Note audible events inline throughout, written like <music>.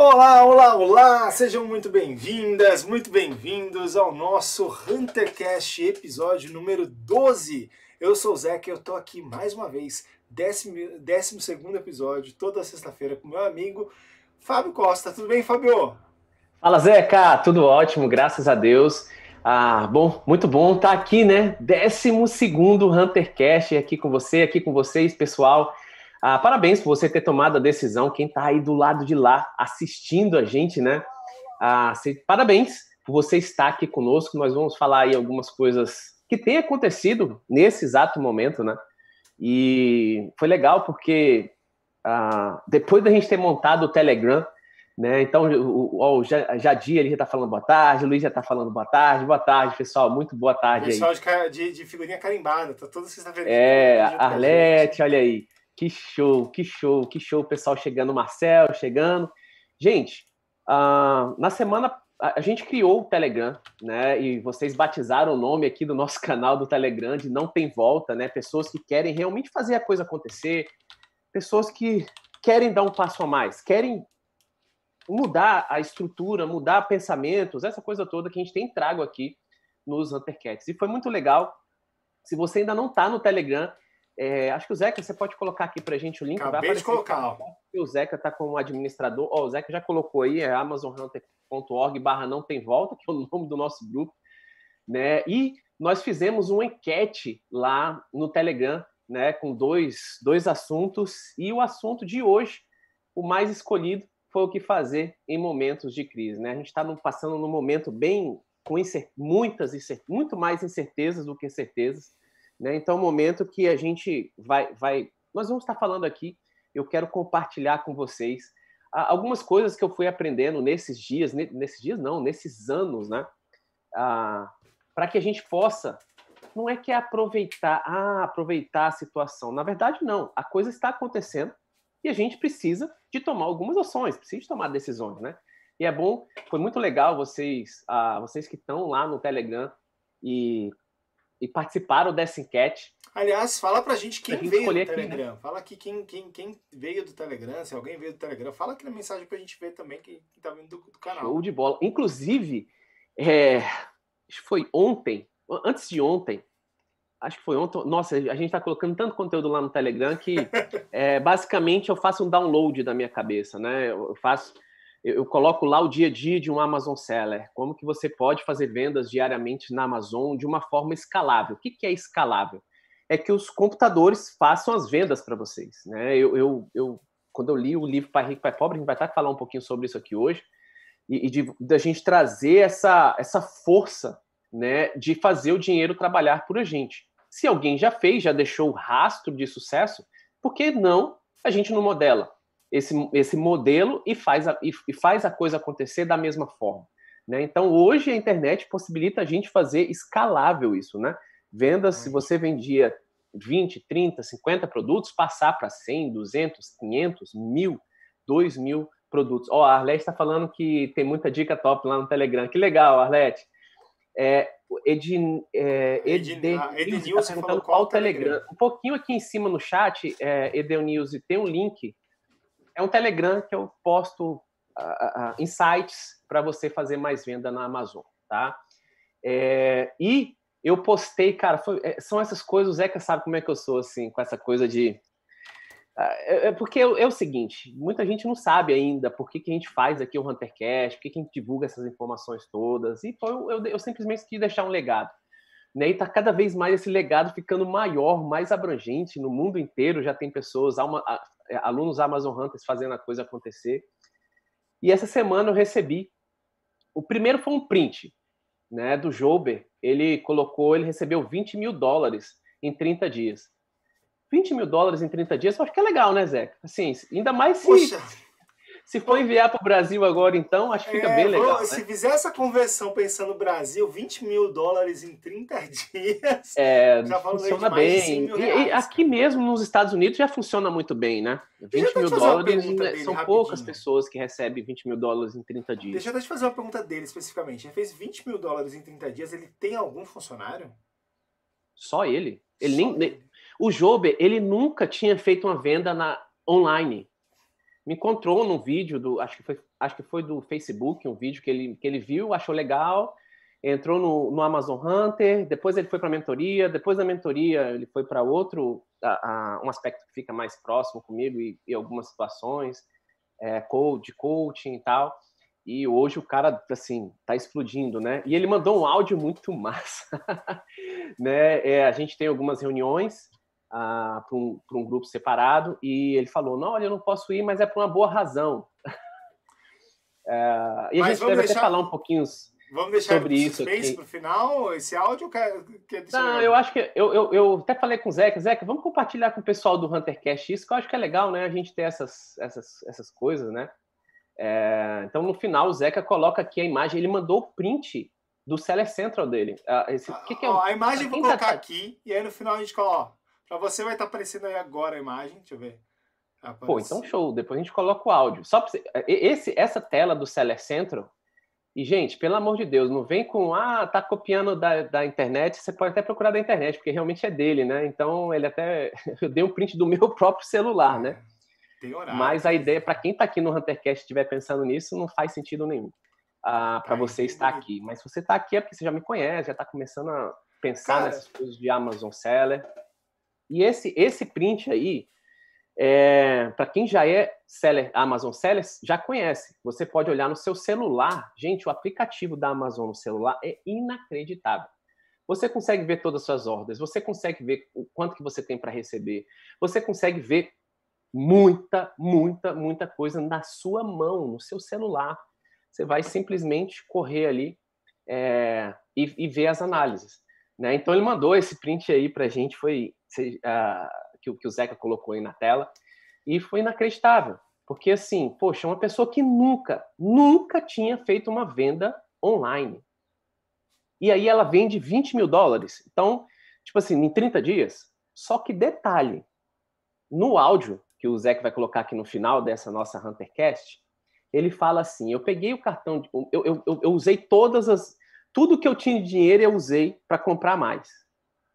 Olá, olá, olá! Sejam muito bem-vindas, muito bem-vindos ao nosso HunterCast, episódio número 12. Eu sou o Zeca e eu tô aqui mais uma vez, 12 episódio, toda sexta-feira, com meu amigo Fábio Costa. Tudo bem, Fábio? Fala, Zeca! Tudo ótimo, graças a Deus. Ah, bom, muito bom estar tá aqui, né? 12 HunterCast aqui com você, aqui com vocês, pessoal. Ah, parabéns por você ter tomado a decisão. Quem está aí do lado de lá assistindo a gente, né? Ah, se, parabéns por você estar aqui conosco. Nós vamos falar aí algumas coisas que têm acontecido nesse exato momento, né? E foi legal porque ah, depois da gente ter montado o Telegram, né? Então, o, o, Jadir ele já está falando boa tarde, o Luiz já está falando boa tarde, boa tarde, pessoal, muito boa tarde pessoal aí. Pessoal de, de, figurinha carimbada, tá toda sexta-feira. É, né? Arlete, olha aí. Que show, que show, que show, pessoal chegando, Marcel chegando. Gente, uh, na semana a gente criou o Telegram, né? E vocês batizaram o nome aqui do nosso <laughs> canal do Telegram de Não Tem Volta, né? Pessoas que querem realmente fazer a coisa acontecer, pessoas que querem dar um passo a mais, querem mudar a estrutura, mudar pensamentos, essa coisa toda que a gente tem trago aqui nos Huntercats. E foi muito legal. Se você ainda não está no Telegram, é, acho que o Zeca, você pode colocar aqui para a gente o link. Acabei de colocar. O Zeca está como administrador. o Zeca já colocou aí, é amazonhunter.org barra não tem volta, que é o nome do nosso grupo. Né? E nós fizemos uma enquete lá no Telegram, né, com dois, dois assuntos. E o assunto de hoje, o mais escolhido, foi o que fazer em momentos de crise. Né? A gente está passando num momento bem com incer muitas, muito mais incertezas do que certezas né? Então, o é momento que a gente vai, vai. Nós vamos estar falando aqui, eu quero compartilhar com vocês algumas coisas que eu fui aprendendo nesses dias, nesses dias não, nesses anos, né? Ah, para que a gente possa. Não é que é aproveitar, ah, aproveitar a situação. Na verdade, não. A coisa está acontecendo e a gente precisa de tomar algumas ações, precisa de tomar decisões, né? E é bom, foi muito legal vocês, ah, vocês que estão lá no Telegram e e participaram dessa enquete. Aliás, fala pra gente quem pra gente veio do Telegram. Aqui, né? Fala aqui quem, quem, quem veio do Telegram, se alguém veio do Telegram. Fala aqui na mensagem pra gente ver também quem, tá vindo do, do canal. Show de bola. Inclusive, é, foi ontem, antes de ontem, acho que foi ontem. Nossa, a gente está colocando tanto conteúdo lá no Telegram que <laughs> é, basicamente eu faço um download da minha cabeça, né? Eu faço eu coloco lá o dia a dia de um Amazon seller, como que você pode fazer vendas diariamente na Amazon de uma forma escalável. O que, que é escalável? É que os computadores façam as vendas para vocês. Né? Eu, eu, eu, quando eu li o livro Pai Rico, Pai Pobre, a gente vai estar falar um pouquinho sobre isso aqui hoje, e, e da gente trazer essa, essa força né, de fazer o dinheiro trabalhar por a gente. Se alguém já fez, já deixou o rastro de sucesso, por que não a gente não modela? esse, esse modelo e faz, a, e faz a coisa acontecer da mesma forma. Né? Então, hoje a internet possibilita a gente fazer escalável isso. Né? Vendas, se uhum. você vendia 20, 30, 50 produtos, passar para 100, 200, 500, 1000, 2000 produtos. Ó, oh, a Arlete está falando que tem muita dica top lá no Telegram. Que legal, Arlete. É, Edin, é, Ed, é, é Ed, Edenilson tá perguntando qual o Telegram. Telegram. Um pouquinho aqui em cima no chat, é, Edenilson, tem um link é um Telegram que eu posto uh, uh, insights para você fazer mais venda na Amazon, tá? É, e eu postei, cara, foi, é, são essas coisas, o Zeca sabe como é que eu sou, assim, com essa coisa de... Ah, é, é porque é, é, o seguinte, muita gente não sabe ainda por que, que a gente faz aqui o Huntercast, por que, que a gente divulga essas informações todas, e foi, eu, eu simplesmente quis deixar um legado né? E está cada vez mais esse legado ficando maior, mais abrangente no mundo inteiro. Já tem pessoas, é, alunos Amazon Hunters fazendo a coisa acontecer. E essa semana eu recebi. O primeiro foi um print, né? Do Jober. Ele colocou, ele recebeu 20 mil dólares em 30 dias. 20 mil dólares em 30 dias, eu acho que é legal, né, Zeca? Assim, ainda mais se. Se for enviar para o Brasil agora, então, acho que fica é, bem legal. né? Se fizer essa conversão pensando no Brasil, 20 mil dólares em 30 <laughs> dias. É, já funciona bem. E, e, aqui mesmo nos Estados Unidos já funciona muito bem, né? 20 mil dólares, são rapidinho. poucas pessoas que recebem 20 mil dólares em 30 dias. Deixa eu te fazer uma pergunta dele especificamente. Ele fez 20 mil dólares em 30 dias, ele tem algum funcionário? Só ele. Ele Só nem. Ele. O Jober, ele nunca tinha feito uma venda na online me encontrou num vídeo do, acho que foi, acho que foi do Facebook, um vídeo que ele, que ele viu, achou legal, entrou no, no Amazon Hunter, depois ele foi para mentoria, depois da mentoria ele foi para outro, a, a, um aspecto que fica mais próximo comigo e, e algumas situações, é, de coaching e tal. E hoje o cara, assim, tá explodindo, né? E ele mandou um áudio muito <laughs> massa, né? É, a gente tem algumas reuniões ah, para um, um, grupo separado e ele falou: Não, olha, eu não posso ir, mas é por uma boa razão. é, <laughs> e a gente deve deixar... até falar um pouquinho Vamos deixar sobre isso aqui. para o final? Esse áudio quer, é, é Não, eu acho que eu, eu, eu até falei com o Zeca, Zeca, vamos compartilhar com o pessoal do Huntercast isso, que eu acho que é legal, né? A gente ter essas, essas, essas coisas, né? É, então, no final, o Zeca coloca aqui a imagem, ele mandou o print do Seller Central dele. Ah, esse, a, que que é? a imagem eu vou tá colocar tá... aqui, e aí no final a gente coloca, Pra você vai estar tá aparecendo aí agora a imagem, deixa eu ver. Aparece. Pô, então show, depois a gente coloca o áudio. Só você... É, esse, essa tela do Seller Central, e, gente, pelo amor de Deus, não vem com, ah, tá copiando da, da internet. Você pode até procurar da internet, porque realmente é dele, né? Então, ele até. <laughs> Eu dei um print do meu <laughs> próprio celular, né? É, tem horário. Mas a ideia, para quem tá aqui no Huntercast e estiver pensando nisso, não faz sentido nenhum. Ah, para você estar né? aqui. Mas se você tá aqui é porque você já me conhece, já tá começando a pensar Cara, nessas coisas de Amazon Seller. E esse, esse print aí, é, para quem já é seller, Amazon Seller, já conhece. Você pode olhar no seu celular. Gente, o aplicativo da Amazon no celular é inacreditável. Você consegue ver todas as suas ordens, você consegue ver o quanto que você tem para receber, você consegue ver muita, muita, muita coisa na sua mão, no seu celular. Você vai simplesmente correr ali é, e, e ver as análises. Né? Então ele mandou esse print aí para a gente, foi uh, que, que o Zeca colocou aí na tela, e foi inacreditável, porque assim, poxa, uma pessoa que nunca, nunca tinha feito uma venda online. E aí ela vende 20 mil dólares. Então, tipo assim, em 30 dias. Só que detalhe, no áudio que o Zeca vai colocar aqui no final dessa nossa Huntercast, ele fala assim: eu peguei o cartão, de, eu, eu, eu, usei todas as, tudo que eu tinha de dinheiro eu usei para comprar mais.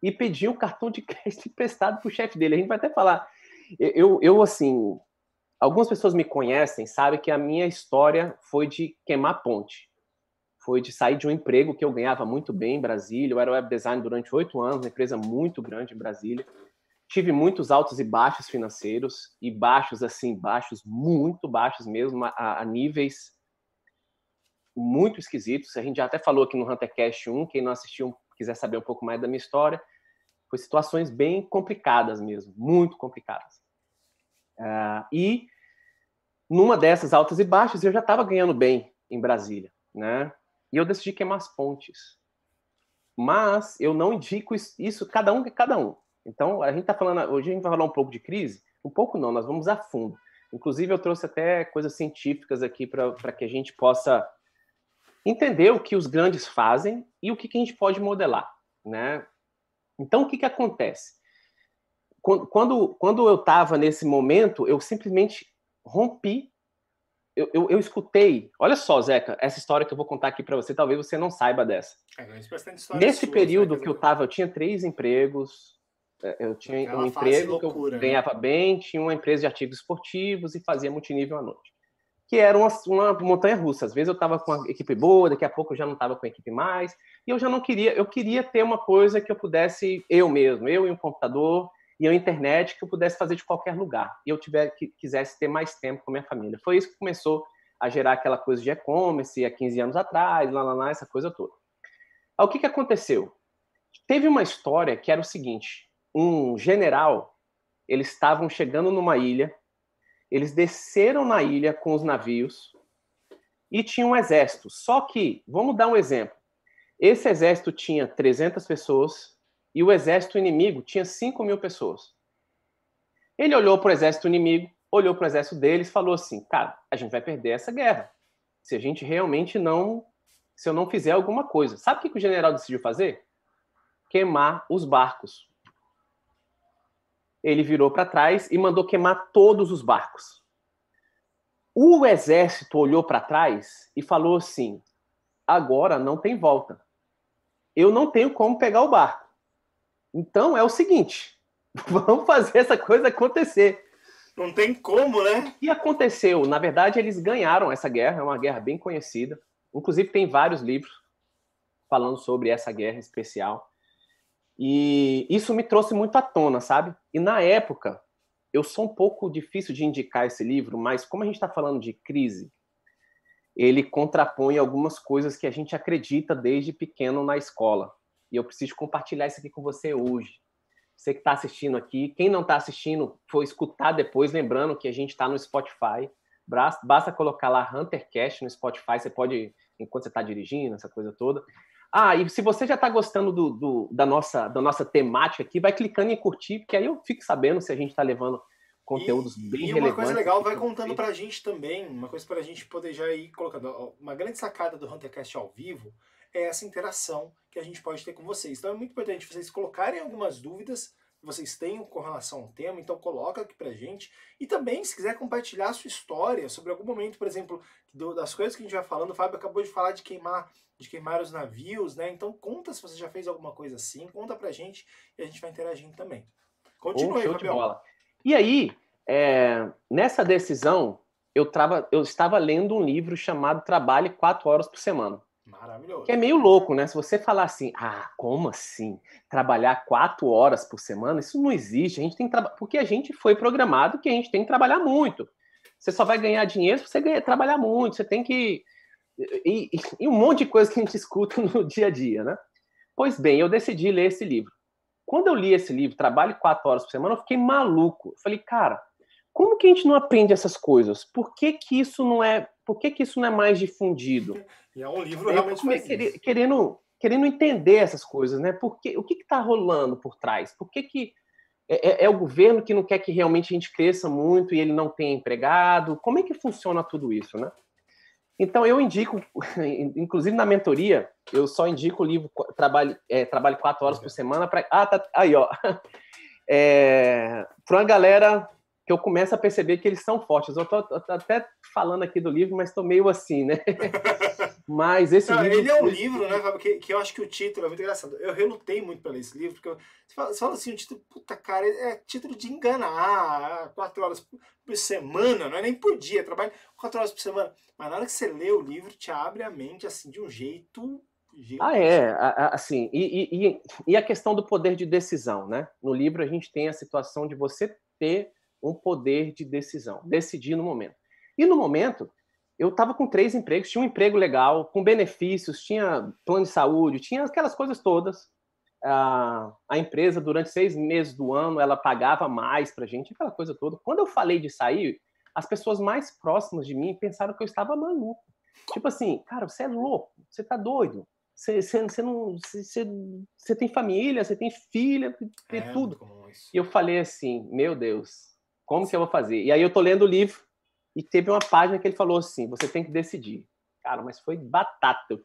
E pedi um cartão de crédito <laughs> emprestado para o chefe dele. A gente vai até falar. Eu, eu, assim, algumas pessoas me conhecem, sabem que a minha história foi de queimar ponte. Foi de sair de um emprego que eu ganhava muito bem em Brasília. Eu era web design durante oito anos, uma empresa muito grande em Brasília tive muitos altos e baixos financeiros e baixos assim baixos muito baixos mesmo a, a níveis muito esquisitos. A gente já até falou aqui no Huntercast 1, quem não assistiu quiser saber um pouco mais da minha história, foi situações bem complicadas mesmo, muito complicadas. Uh, e numa dessas altas e baixas, eu já estava ganhando bem em Brasília, né? E eu decidi queimar as pontes. Mas eu não indico isso, cada um cada um. Então, a gente está falando, hoje a gente vai falar um pouco de crise, um pouco não, nós vamos a fundo. Inclusive, eu trouxe até coisas científicas aqui para que a gente possa entender o que os grandes fazem e o que, que a gente pode modelar, né? Então, o que, que acontece? Quando, quando eu estava nesse momento, eu simplesmente rompi. Eu, eu, eu, escutei. Olha só, Zeca, essa história que eu vou contar aqui para você, talvez você não saiba dessa. É, Nesse sua, né, período né? que eu estava, eu tinha três empregos. É, eu tinha Aquela um emprego loucura, que eu né? ganhava né? bem, tinha uma empresa de artigos esportivos e fazia multinível à noite que era uma, uma montanha russa. Às vezes eu estava com a equipe boa, daqui a pouco eu já não estava com a equipe mais, e eu já não queria, eu queria ter uma coisa que eu pudesse, eu mesmo, eu e um computador e a internet, que eu pudesse fazer de qualquer lugar, e eu tiver, que, quisesse ter mais tempo com a minha família. Foi isso que começou a gerar aquela coisa de e-commerce há 15 anos atrás, lá, lá, lá, essa coisa toda. Aí, o que, que aconteceu? Teve uma história que era o seguinte, um general, eles estavam chegando numa ilha eles desceram na ilha com os navios e tinha um exército. Só que, vamos dar um exemplo. Esse exército tinha 300 pessoas e o exército inimigo tinha 5 mil pessoas. Ele olhou para o exército inimigo, olhou para o exército deles falou assim: cara, a gente vai perder essa guerra se a gente realmente não. Se eu não fizer alguma coisa. Sabe o que o general decidiu fazer? Queimar os barcos ele virou para trás e mandou queimar todos os barcos. O exército olhou para trás e falou assim: agora não tem volta. Eu não tenho como pegar o barco. Então é o seguinte: <laughs> vamos fazer essa coisa acontecer. Não tem como, né? E aconteceu. Na verdade, eles ganharam essa guerra, é uma guerra bem conhecida. Inclusive, tem vários livros falando sobre essa guerra especial. E isso me trouxe muito à tona, sabe? E na época, eu sou um pouco difícil de indicar esse livro, mas como a gente está falando de crise, ele contrapõe algumas coisas que a gente acredita desde pequeno na escola. E eu preciso compartilhar isso aqui com você hoje. Você que está assistindo aqui, quem não está assistindo, foi escutar depois, lembrando que a gente está no Spotify. Basta colocar lá Huntercast no Spotify, você pode, enquanto você está dirigindo, essa coisa toda. Ah, e se você já está gostando do, do, da, nossa, da nossa temática aqui, vai clicando em curtir, porque aí eu fico sabendo se a gente está levando conteúdos e, bem relevantes. E uma coisa legal, vai contando para a gente também, uma coisa para a gente poder já ir colocando. Uma grande sacada do Huntercast ao vivo é essa interação que a gente pode ter com vocês. Então é muito importante vocês colocarem algumas dúvidas que vocês tenham com relação ao tema, então coloca aqui pra gente. E também, se quiser compartilhar a sua história sobre algum momento, por exemplo, do, das coisas que a gente vai falando, o Fábio acabou de falar de queimar, de queimar os navios, né? Então conta se você já fez alguma coisa assim, conta pra gente e a gente vai interagindo também. Continua aí, E aí, é, nessa decisão, eu, trava, eu estava lendo um livro chamado Trabalhe Quatro Horas por Semana. Maravilhoso. Que é meio louco, né? Se você falar assim, ah, como assim? Trabalhar quatro horas por semana, isso não existe. A gente tem Porque a gente foi programado que a gente tem que trabalhar muito. Você só vai ganhar dinheiro se você ganhar, trabalhar muito. Você tem que. E, e, e um monte de coisa que a gente <laughs> escuta no dia a dia, né? Pois bem, eu decidi ler esse livro. Quando eu li esse livro, Trabalho Quatro Horas por Semana, eu fiquei maluco. Eu falei, cara, como que a gente não aprende essas coisas? Por que, que isso não é por que, que isso não é mais difundido? E é um livro é, realmente eu, é querendo, querendo, querendo entender essas coisas, né? Porque, o que está rolando por trás? Por que, que é, é, é, o governo que não quer que realmente a gente cresça muito e ele não tem empregado? Como é que funciona tudo isso, né? Então, eu indico, <laughs> inclusive na mentoria, eu só indico o livro Trabalho, é, trabalho Quatro Horas por Semana. para ah, tá aí, ó. <laughs> É, para uma galera que eu começo a perceber que eles são fortes. Eu estou até falando aqui do livro, mas estou meio assim, né? <laughs> mas esse Não, livro... Ele é um livro, né, Fábio, que, que, eu acho que o título é muito engraçado. Eu relutei muito para ler esse livro, porque você, fala, você fala assim, o título, puta cara, é título de enganar, quatro horas por semana, não é nem por dia, trabalho quatro horas por semana. Mas na hora que você lê o livro, te abre a mente, assim, de um jeito ah, é, assim, e, e, e, a questão do poder de decisão, né? No livro a gente tem a situação de você ter um poder de decisão, decidir no momento. E no momento, eu estava com três empregos, tinha um emprego legal, com benefícios, tinha plano de saúde, tinha aquelas coisas todas. Ah, a empresa, durante seis meses do ano, ela pagava mais para gente, aquela coisa toda. Quando eu falei de sair, as pessoas mais próximas de mim pensaram que eu estava maluco. Tipo assim, cara, você é louco, você tá doido, você, você, você não, você, você, tem família, você tem filha, tem é, tudo. E eu falei assim, meu Deus, como que eu vou fazer? E aí eu tô lendo o livro e teve uma página que ele falou assim: você tem que decidir. Cara, mas foi batata. Eu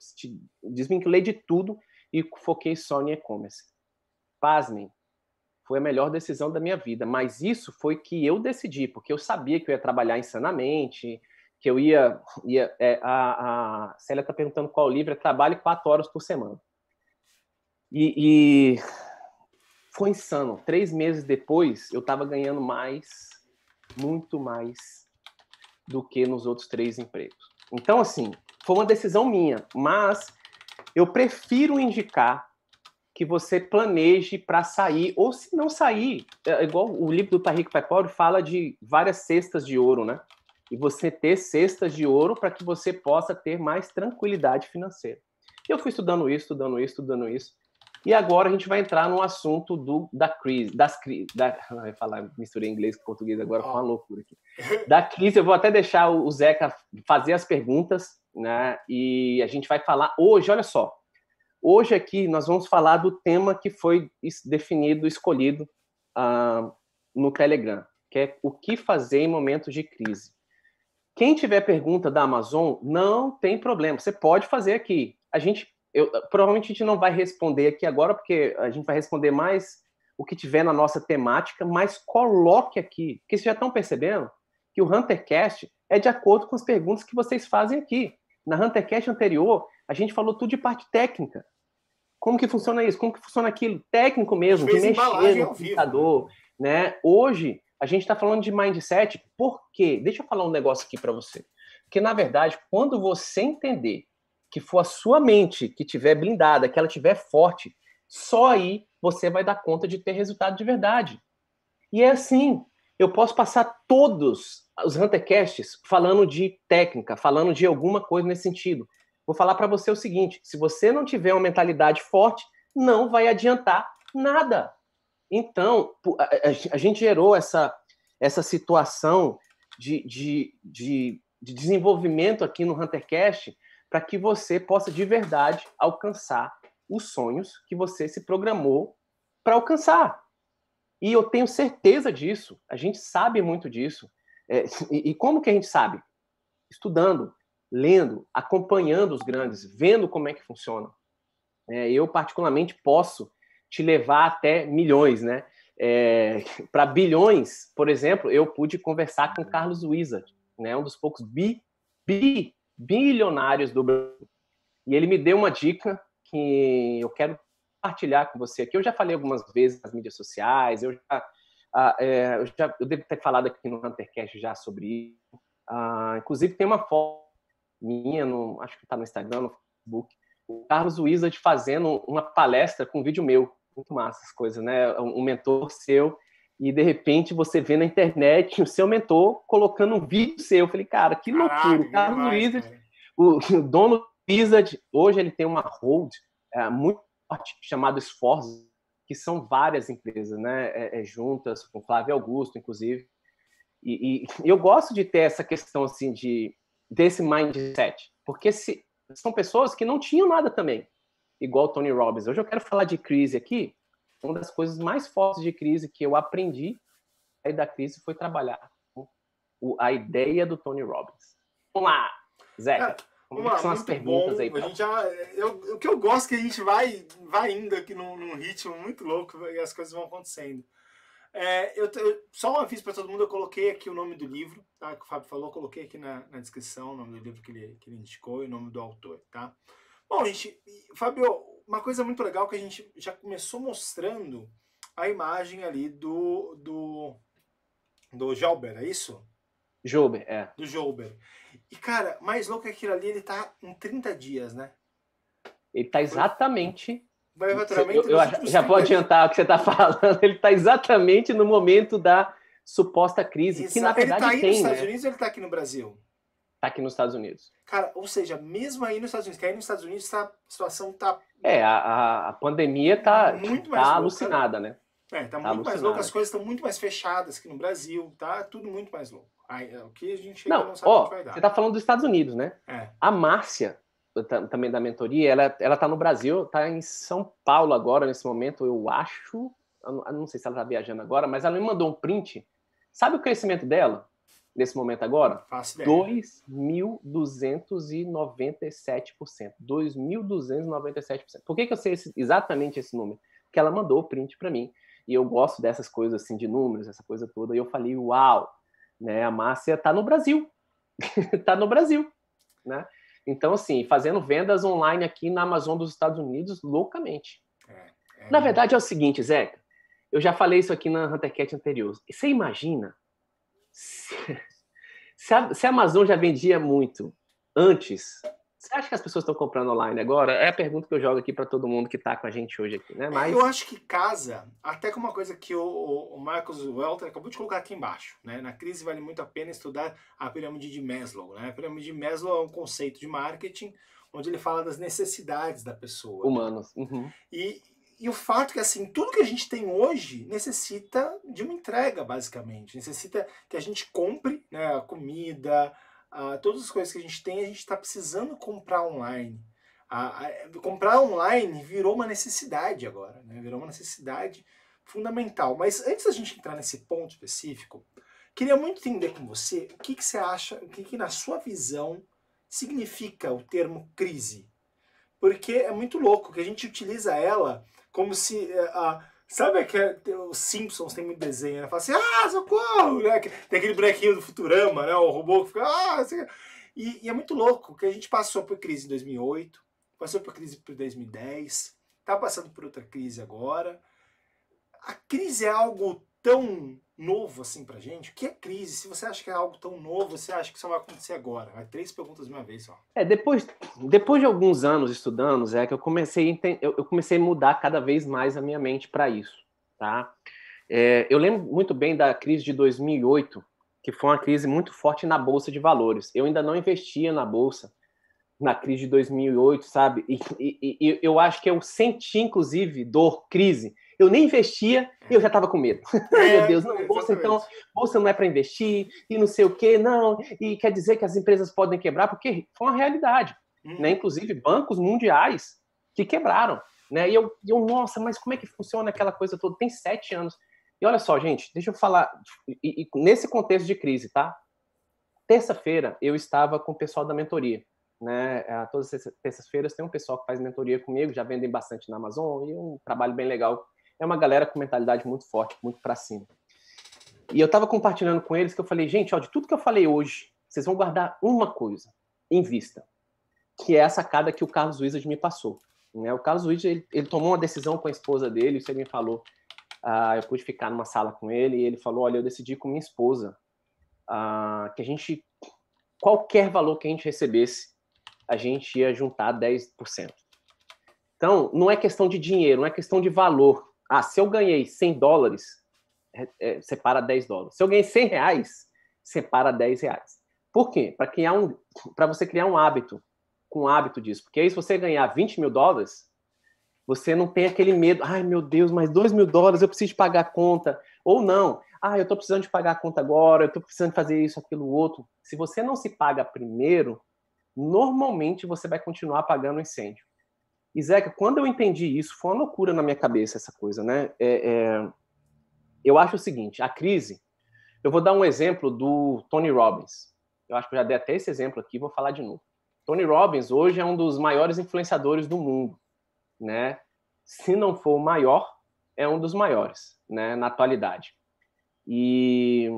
desvinculei de tudo e foquei só em e-commerce. Pasmem, foi a melhor decisão da minha vida, mas isso foi que eu decidi, porque eu sabia que eu ia trabalhar insanamente, que eu ia. ia é, a, a Célia está perguntando qual livro, eu é trabalho quatro horas por semana. E, e foi insano. Três meses depois, eu estava ganhando mais, muito mais, do que nos outros três empregos. Então, assim, foi uma decisão minha, mas eu prefiro indicar que você planeje para sair, ou se não sair, é, é igual o livro do Pai Rico fala de várias cestas de ouro, né? E você ter cestas de ouro para que você possa ter mais tranquilidade financeira. Eu fui estudando isso, estudando isso, estudando isso. E agora a gente vai entrar no assunto do, da crise, das crise, da, vai <laughs> falar, misturei inglês com português agora, foi uma loucura aqui. Da crise, eu vou até deixar o Zeca fazer as perguntas, né? E a gente vai falar hoje, olha só. Hoje aqui nós vamos falar do tema que foi definido, escolhido uh, no Telegram, que é o que fazer em momentos de crise. Quem tiver pergunta da Amazon, não tem problema, você pode fazer aqui. A gente eu, provavelmente a gente não vai responder aqui agora, porque a gente vai responder mais o que tiver na nossa temática, mas coloque aqui, porque vocês já estão percebendo que o HunterCast é de acordo com as perguntas que vocês fazem aqui. Na HunterCast anterior, a gente falou tudo de parte técnica. Como que funciona isso? Como que funciona aquilo? Técnico mesmo, de mexer no computador. Né? Hoje, a gente está falando de mindset, por quê? Deixa eu falar um negócio aqui para você. Porque, na verdade, quando você entender que for a sua mente que tiver blindada, que ela tiver forte, só aí você vai dar conta de ter resultado de verdade. E é assim, eu posso passar todos os Huntercasts falando de técnica, falando de alguma coisa nesse sentido. Vou falar para você o seguinte, se você não tiver uma mentalidade forte, não vai adiantar nada. Então, a gente gerou essa, essa situação de, de, de, de desenvolvimento aqui no Huntercast, para que você possa de verdade alcançar os sonhos que você se programou para alcançar. E eu tenho certeza disso, a gente sabe muito disso. É, e, e como que a gente sabe? Estudando, lendo, acompanhando os grandes, vendo como é que funciona. É, eu, particularmente, posso te levar até milhões, né? É, para bilhões, por exemplo, eu pude conversar com Carlos Wizard, né? um dos poucos bi, bi bilionários do Brasil. E ele me deu uma dica que eu quero compartilhar com você aqui. Eu já falei algumas vezes nas mídias sociais, eu já, ah, é, eu, já eu, devo ter falado aqui no Huntercast já sobre isso. Ah, inclusive, tem uma foto minha, no, acho que está no Instagram, no Facebook, o Carlos Wizard fazendo uma palestra com um vídeo meu. Muito massa essas coisas, né? Um mentor seu e de repente você vê na internet o seu mentor colocando um vídeo seu. Eu falei, cara, que loucura. o dono demais, Wizard, o, <laughs> o dono Wizard, hoje ele tem uma hold é, muito forte chamada esforço que são várias empresas, né? É, é, juntas, com Flávio Augusto, inclusive. E, e, eu gosto de ter essa questão assim de desse mindset, porque se, são pessoas que não tinham nada também, igual Tony Robbins. Hoje eu quero falar de crise aqui, uma das coisas mais fortes de crise que eu aprendi aí da crise foi trabalhar a ideia do Tony Robbins. Vamos lá, Zeca. É, como são as perguntas bom. aí? A então? gente já, é, eu, o que eu gosto é que a gente vai, vai indo aqui num, num ritmo muito louco e as coisas vão acontecendo. É, eu, eu, só um aviso para todo mundo, eu coloquei aqui o nome do livro, tá? Que o Fábio falou, coloquei aqui na, na descrição o nome do livro que ele, que ele indicou e o nome do autor, tá? Bom, gente, Fábio, uma coisa muito legal que a gente já começou mostrando a imagem ali do do do Jauber, é isso? Jouber, é. Do Jouber. E cara, mais louco é que aquilo ali, ele tá em 30 dias, né? Ele tá exatamente Vai, eu, eu já, pode vou adiantar o que você está <laughs> falando. Ele está exatamente no momento da suposta crise, que na verdade ele tá aí tem. Nos né? Estados Unidos, ele está aqui no Brasil tá aqui nos Estados Unidos. Cara, ou seja, mesmo aí nos Estados Unidos, que aí nos Estados Unidos tá, a situação tá. É, a, a pandemia tá, muito mais tipo, tá louca. Né? alucinada, né? É, tá, tá muito alucinada. mais louca, as coisas estão muito mais fechadas aqui no Brasil, tá tudo muito mais louco. Aí, é, o que a gente não, não sabe ó, vai dar. Você tá falando dos Estados Unidos, né? É. A Márcia, também da mentoria, ela, ela tá no Brasil, tá em São Paulo agora, nesse momento, eu acho. eu não sei se ela tá viajando agora, mas ela me mandou um print. Sabe o crescimento dela? nesse momento agora? 2.297%. 2.297%. Por que, que eu sei esse, exatamente esse número? Porque ela mandou o print para mim. E eu gosto dessas coisas assim de números, essa coisa toda. E eu falei, uau, né? A Márcia tá no Brasil. <laughs> tá no Brasil, né? Então, assim, fazendo vendas online aqui na Amazon dos Estados Unidos loucamente. É, é... Na verdade, é o seguinte, Zeca. Eu já falei isso aqui na HunterCat anterior. Você imagina se a, se a Amazon já vendia muito antes, você acha que as pessoas estão comprando online agora? É a pergunta que eu jogo aqui para todo mundo que está com a gente hoje aqui, né? Mas... Eu acho que casa, até com uma coisa que o, o Marcos Welter acabou de colocar aqui embaixo, né? Na crise vale muito a pena estudar a pirâmide de Maslow, né? A pirâmide de Maslow é um conceito de marketing onde ele fala das necessidades da pessoa. Humanos. Uhum. E, e o fato é que, assim, tudo que a gente tem hoje necessita de uma entrega, basicamente. Necessita que a gente compre né, a comida, a, todas as coisas que a gente tem, a gente está precisando comprar online. A, a, comprar online virou uma necessidade agora, né? virou uma necessidade fundamental. Mas antes da gente entrar nesse ponto específico, queria muito entender com você o que, que você acha, o que, que na sua visão significa o termo crise. Porque é muito louco que a gente utiliza ela como se. É, a, sabe que Os Simpsons tem muito desenho, né? Fala assim, ah, socorro! Né? Tem aquele bonequinho do Futurama, né? O robô que fica. Ah, assim, e, e, é muito louco que a gente passou por crise em 2008, passou por crise em 2010, está passando por outra crise agora. A crise é algo tão novo assim pra gente? O que é crise? Se você acha que é algo tão novo, você acha que só vai acontecer agora? Vai três perguntas de uma vez só. É, depois, depois de alguns anos estudando, é que eu comecei a eu comecei a mudar cada vez mais a minha mente para isso, tá? É, eu lembro muito bem da crise de 2008, que foi uma crise muito forte na bolsa de valores. Eu ainda não investia na bolsa na crise de 2008, sabe? E, e, e eu acho que eu senti inclusive dor, crise eu nem investia e eu já estava com medo. É, <laughs> Meu Deus, não, bolsa então, bolsa não é para investir e não sei o quê, não. E quer dizer que as empresas podem quebrar, porque foi uma realidade. Hum. Né? Inclusive, bancos mundiais que quebraram. Né? E eu, eu, nossa, mas como é que funciona aquela coisa toda? Tem sete anos. E olha só, gente, deixa eu falar, e, e nesse contexto de crise, tá? Terça-feira eu estava com o pessoal da mentoria. Né? Ah, todas as terças-feiras tem um pessoal que faz mentoria comigo, já vendem bastante na Amazon, e um trabalho bem legal é uma galera com mentalidade muito forte, muito para cima. E eu estava compartilhando com eles que eu falei, gente, ó, de tudo que eu falei hoje, vocês vão guardar uma coisa em vista, que é a sacada que o Carlos Wizard me passou. Né? O Carlos Wizard, ele, ele, tomou uma decisão com a esposa dele, isso ele me falou. Ah, eu pude ficar numa sala com ele e ele falou, olha, eu decidi com minha esposa ah, que a gente, qualquer valor que a gente recebesse, a gente ia juntar 10%. Então, não é questão de dinheiro, não é questão de valor, ah, se eu ganhei 100 dólares, é, é separa 10 dólares. Se eu ganhei 100 reais, separa 10 reais. Por quê? Para criar um, para você criar um hábito, com um hábito disso. Porque aí se você ganhar 20 mil dólares, você não tem aquele medo. Ai, meu Deus, mais 2 mil dólares, eu preciso pagar a conta. Ou não. Ah, eu estou precisando de pagar a conta agora, eu estou precisando fazer isso, aquilo, outro. Se você não se paga primeiro, normalmente você vai continuar pagando o incêndio. E, Zeca, quando eu entendi isso, foi uma loucura na minha cabeça essa coisa, né? É, é... Eu acho o seguinte, a crise... Eu vou dar um exemplo do Tony Robbins. Eu acho que eu já dei até esse exemplo aqui, vou falar de novo. Tony Robbins hoje é um dos maiores influenciadores do mundo, né? Se não for o maior, é um dos maiores, né, na atualidade. E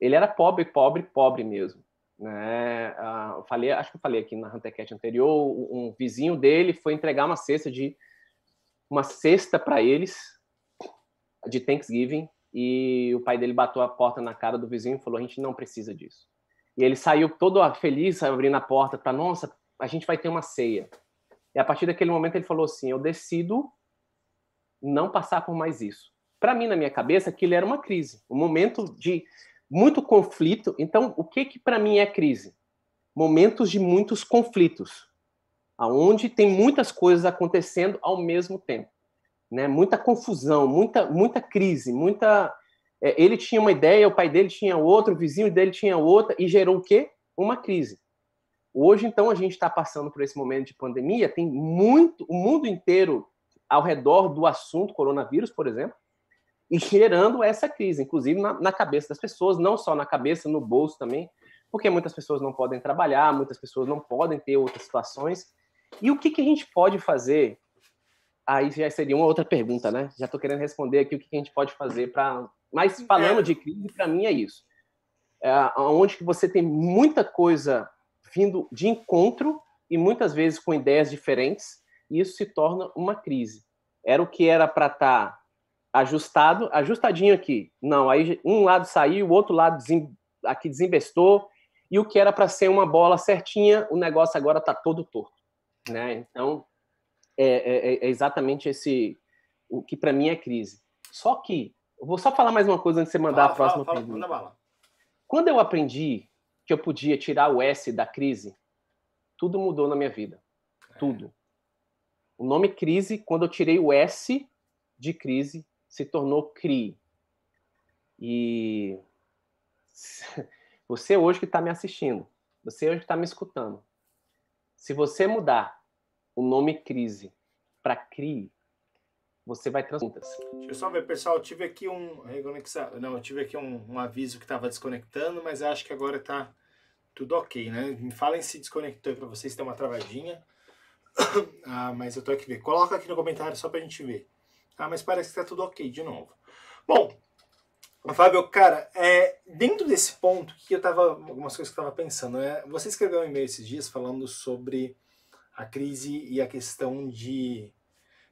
ele era pobre, pobre, pobre mesmo. Né? Ah, eu falei, acho que eu falei aqui na Huntercat anterior, um vizinho dele foi entregar uma cesta de uma cesta para eles de Thanksgiving e o pai dele bateu a porta na cara do vizinho e falou: "A gente não precisa disso". E ele saiu todo feliz abrindo a porta para, nossa, a gente vai ter uma ceia. E a partir daquele momento ele falou assim: "Eu decido não passar por mais isso". Para mim, na minha cabeça, aquilo era uma crise, um momento de muito conflito. Então, o que que para mim é crise? Momentos de muitos conflitos, aonde tem muitas coisas acontecendo ao mesmo tempo, né? Muita confusão, muita muita crise, muita é, ele tinha uma ideia, o pai dele tinha outra, o vizinho dele tinha outra e gerou o quê? Uma crise. Hoje, então, a gente está passando por esse momento de pandemia, tem muito o mundo inteiro ao redor do assunto coronavírus, por exemplo, e gerando essa crise, inclusive na, na, cabeça das pessoas, não só na cabeça, no bolso também, porque muitas pessoas não podem trabalhar, muitas pessoas não podem ter outras situações. E o que, que a gente pode fazer? Aí já seria uma outra pergunta, né? Já estou querendo responder aqui o que, que a gente pode fazer para. Mas falando é. de crise, para mim é isso. É onde que você tem muita coisa vindo de encontro e muitas vezes com ideias diferentes, e isso se torna uma crise. Era o que era para estar tá ajustado, ajustadinho aqui. Não, aí um lado saiu, o outro lado desem, aqui desembestou, e o que era para ser uma bola certinha, o negócio agora está todo torto. Né? Então, é, é, é, é exatamente esse o que para mim é crise. Só que, eu vou só falar mais uma coisa antes de você mandar fala, a próxima fala, pergunta. Fala, Quando eu aprendi que eu podia tirar o S da crise, tudo mudou na minha vida. É. Tudo. O nome crise, quando eu tirei o S de crise, se tornou CRI. E <laughs> você hoje que está me assistindo, você hoje que está me escutando, se você mudar o nome crise para CRI, você vai transmutar. Deixa eu só ver, pessoal, eu tive aqui um não, tive aqui um, um aviso que estava desconectando, mas acho que agora está tudo ok, né? Me falem se desconectou para vocês, tem uma travadinha. <coughs> ah, mas eu tô aqui ver. Coloca aqui no comentário só para a gente ver. Tá? Mas parece que está tudo ok de novo. Bom, Fábio, cara, é, dentro desse ponto, que eu tava. Algumas coisas que eu tava pensando. É, você escreveu um e-mail esses dias falando sobre a crise e a questão de,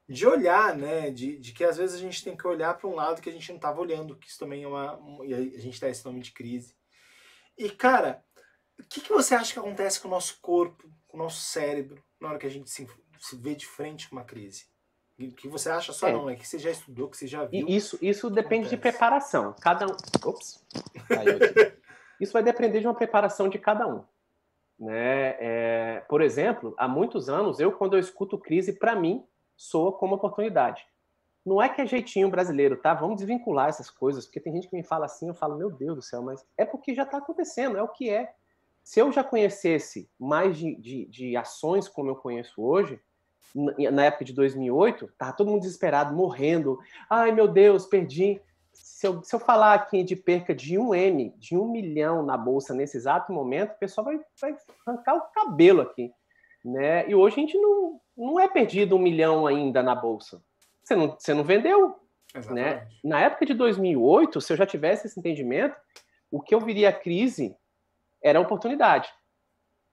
de olhar, né? De, de que às vezes a gente tem que olhar para um lado que a gente não estava olhando, que isso também é uma. E a gente dá tá esse nome de crise. E, cara, o que, que você acha que acontece com o nosso corpo, com o nosso cérebro, na hora que a gente se, se vê de frente com uma crise? que você acha só é. não, é que você já estudou, que você já viu. E isso, isso depende acontece. de preparação. Cada um. Ops! <laughs> isso vai depender de uma preparação de cada um. Né? É, por exemplo, há muitos anos, eu, quando eu escuto crise, para mim, soa como oportunidade. Não é que é jeitinho brasileiro, tá? Vamos desvincular essas coisas, porque tem gente que me fala assim, eu falo, meu Deus do céu, mas é porque já está acontecendo, é o que é. Se eu já conhecesse mais de, de, de ações como eu conheço hoje, na época de 2008, tá todo mundo desesperado, morrendo. Ai, meu Deus, perdi. Se eu, se eu falar aqui de perca de um M, de um milhão na bolsa nesse exato momento, o pessoal vai, vai arrancar o cabelo aqui. Né? E hoje a gente não, não é perdido um milhão ainda na bolsa. Você não, você não vendeu. Né? Na época de 2008, se eu já tivesse esse entendimento, o que eu viria a crise era a oportunidade.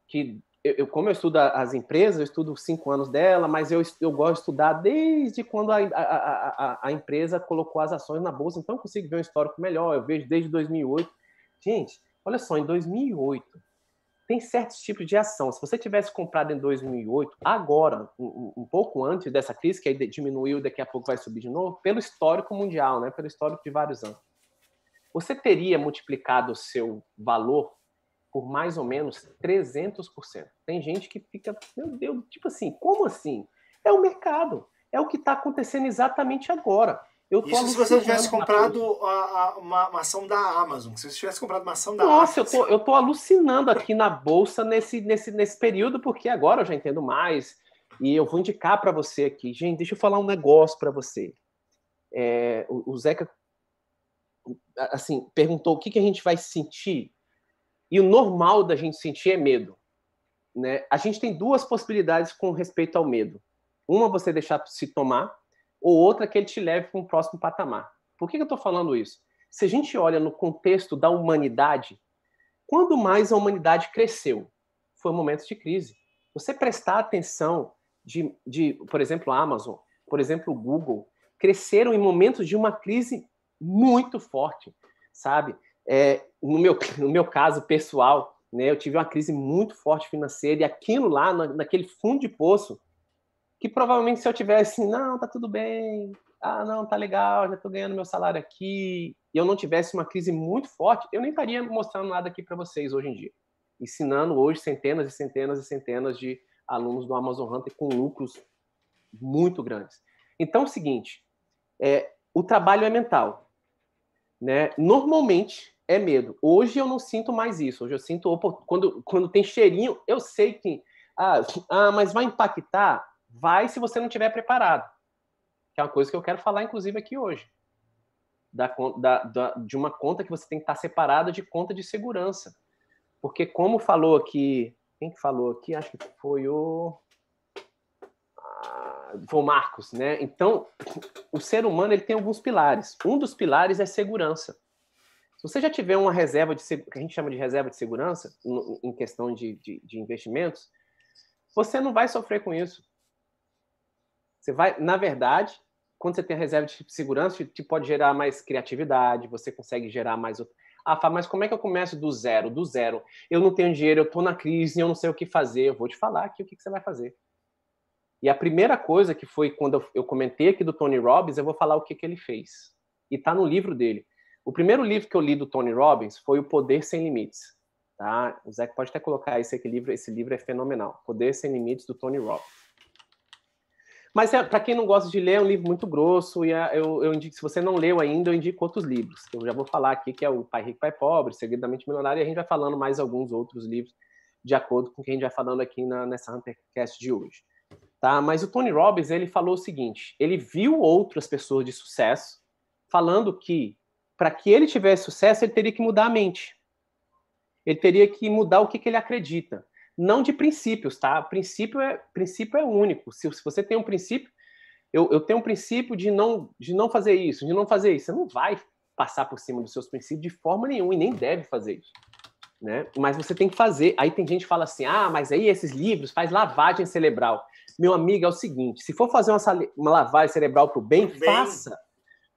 Que eu, eu, como eu estudo as empresas, eu estudo cinco anos dela, mas eu, eu gosto de estudar desde quando a, a, a, a empresa colocou as ações na bolsa, então eu consigo ver um histórico melhor. Eu vejo desde 2008. Gente, olha só, em 2008, tem certos tipos de ação. Se você tivesse comprado em 2008, agora, um, um pouco antes dessa crise, que aí diminuiu, daqui a pouco vai subir de novo, pelo histórico mundial, né? pelo histórico de vários anos, você teria multiplicado o seu valor por mais ou menos 300%. Tem gente que fica, meu Deus, tipo assim, como assim? É o mercado, é o que está acontecendo exatamente agora. Eu Isso se você tivesse comprado a, a, uma, uma, ação da Amazon, se você tivesse comprado uma ação da Nossa, Amazon. Nossa, eu estou alucinando aqui na bolsa nesse, nesse, nesse período, porque agora eu já entendo mais. E eu vou indicar para você aqui. Gente, deixa eu falar um negócio para você. É, o, o Zeca assim, perguntou o que, que a gente vai sentir e o normal da gente sentir é medo. Né? A gente tem duas possibilidades com respeito ao medo. Uma, você deixar se tomar, ou outra, que ele te leve para um próximo patamar. Por que, que eu estou falando isso? Se a gente olha no contexto da humanidade, quando mais a humanidade cresceu? Foi momentos de crise. Você prestar atenção de, de, por exemplo, a Amazon, por exemplo, o Google, cresceram em momentos de uma crise muito forte, sabe? é, no, meu, <laughs> no meu caso pessoal, né, eu tive uma crise muito forte financeira e aquilo lá, na, naquele fundo de poço, que provavelmente se eu tivesse, assim, não, tá tudo bem, ah, não, tá legal, já tô ganhando meu salário aqui, e eu não tivesse uma crise muito forte, eu nem estaria mostrando nada aqui para vocês hoje em dia. Ensinando hoje centenas e centenas e centenas de alunos do Amazon Hunter com lucros muito grandes. Então, é o seguinte, é, o trabalho é mental. Né? Normalmente, é medo. Hoje eu não sinto mais isso. Hoje eu sinto opa, quando, quando tem cheirinho, eu sei que ah, ah, mas vai impactar? Vai se você não tiver preparado. Que é uma coisa que eu quero falar, inclusive, aqui hoje. Da, da, da de uma conta que você tem que estar separada de conta de segurança. Porque como falou aqui, quem falou aqui? Acho que foi o ah, foi o Marcos, né? Então, o ser humano ele tem alguns pilares. Um dos pilares é segurança. Se você já tiver uma reserva de que a gente chama de reserva de segurança em questão de, de, de investimentos, você não vai sofrer com isso. Você vai, na verdade, quando você tem a reserva de segurança, te pode gerar mais criatividade, você consegue gerar mais. Ah, Fá, mas como é que eu começo do zero? Do zero. Eu não tenho dinheiro, eu estou na crise, eu não sei o que fazer. Eu vou te falar aqui o que, que você vai fazer. E a primeira coisa que foi quando eu comentei aqui do Tony Robbins, eu vou falar o que, que ele fez. E está no livro dele. O primeiro livro que eu li do Tony Robbins foi O Poder Sem Limites. Tá? O Zé pode até colocar esse livro, esse livro é fenomenal. Poder Sem Limites, do Tony Robbins. Mas é, para quem não gosta de ler, é um livro muito grosso e é, eu, eu, indico, se você não leu ainda, eu indico outros livros. Eu já vou falar aqui que é o Pai Rico, Pai Pobre, Seguidamente Milionário, e a gente vai falando mais alguns outros livros de acordo com o que a gente vai falando aqui na, nessa Huntercast de hoje. Tá? Mas o Tony Robbins, ele falou o seguinte, ele viu outras pessoas de sucesso falando que para que ele tivesse sucesso, ele teria que mudar a mente. Ele teria que mudar o que, que ele acredita. Não de princípios, tá? O princípio é, princípio é único. Se, se você tem um princípio, eu, eu, tenho um princípio de não, de não fazer isso, de não fazer isso. Você não vai passar por cima dos seus princípios de forma nenhuma e nem deve fazer isso. Né? Mas você tem que fazer. Aí tem gente que fala assim: ah, mas aí esses livros faz lavagem cerebral. Meu amigo, é o seguinte: se for fazer uma, uma lavagem cerebral para o bem, bem, faça.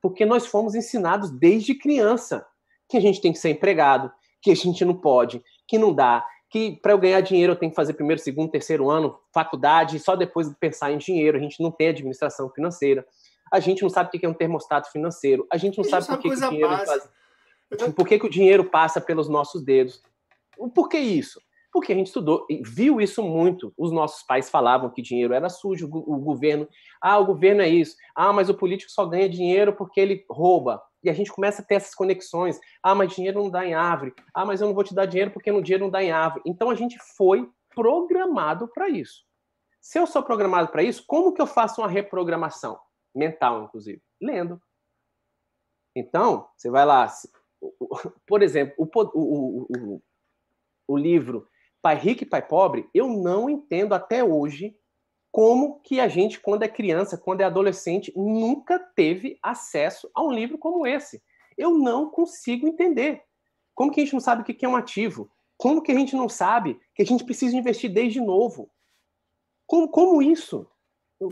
Porque nós fomos ensinados desde criança que a gente tem que ser empregado, que a gente não pode, que não dá, que para eu ganhar dinheiro eu tenho que fazer primeiro, segundo, terceiro ano, faculdade, e só depois pensar em dinheiro. A gente não tem administração financeira. A gente não sabe o que é um termostato financeiro. A gente não sabe, sabe por que, que o dinheiro passa. Faz... Tipo, por que, que o dinheiro passa pelos nossos dedos? Por que isso? Porque a gente estudou e viu isso muito. Os nossos pais falavam que dinheiro era sujo, o governo, ah, o governo é isso. Ah, mas o político só ganha dinheiro porque ele rouba. E a gente começa a ter essas conexões. Ah, mas dinheiro não dá em árvore. Ah, mas eu não vou te dar dinheiro porque no dinheiro não dá em árvore. Então a gente foi programado para isso. Se eu sou programado para isso, como que eu faço uma reprogramação mental, inclusive? Lendo. Então, você vai lá, <laughs> por exemplo, o, o, o, o livro pai rico e pai pobre, eu não entendo até hoje como que a gente, quando é criança, quando é adolescente, nunca teve acesso a um livro como esse. Eu não consigo entender. Como que a gente não sabe o que é um ativo? Como que a gente não sabe que a gente precisa investir desde novo? Como, como isso?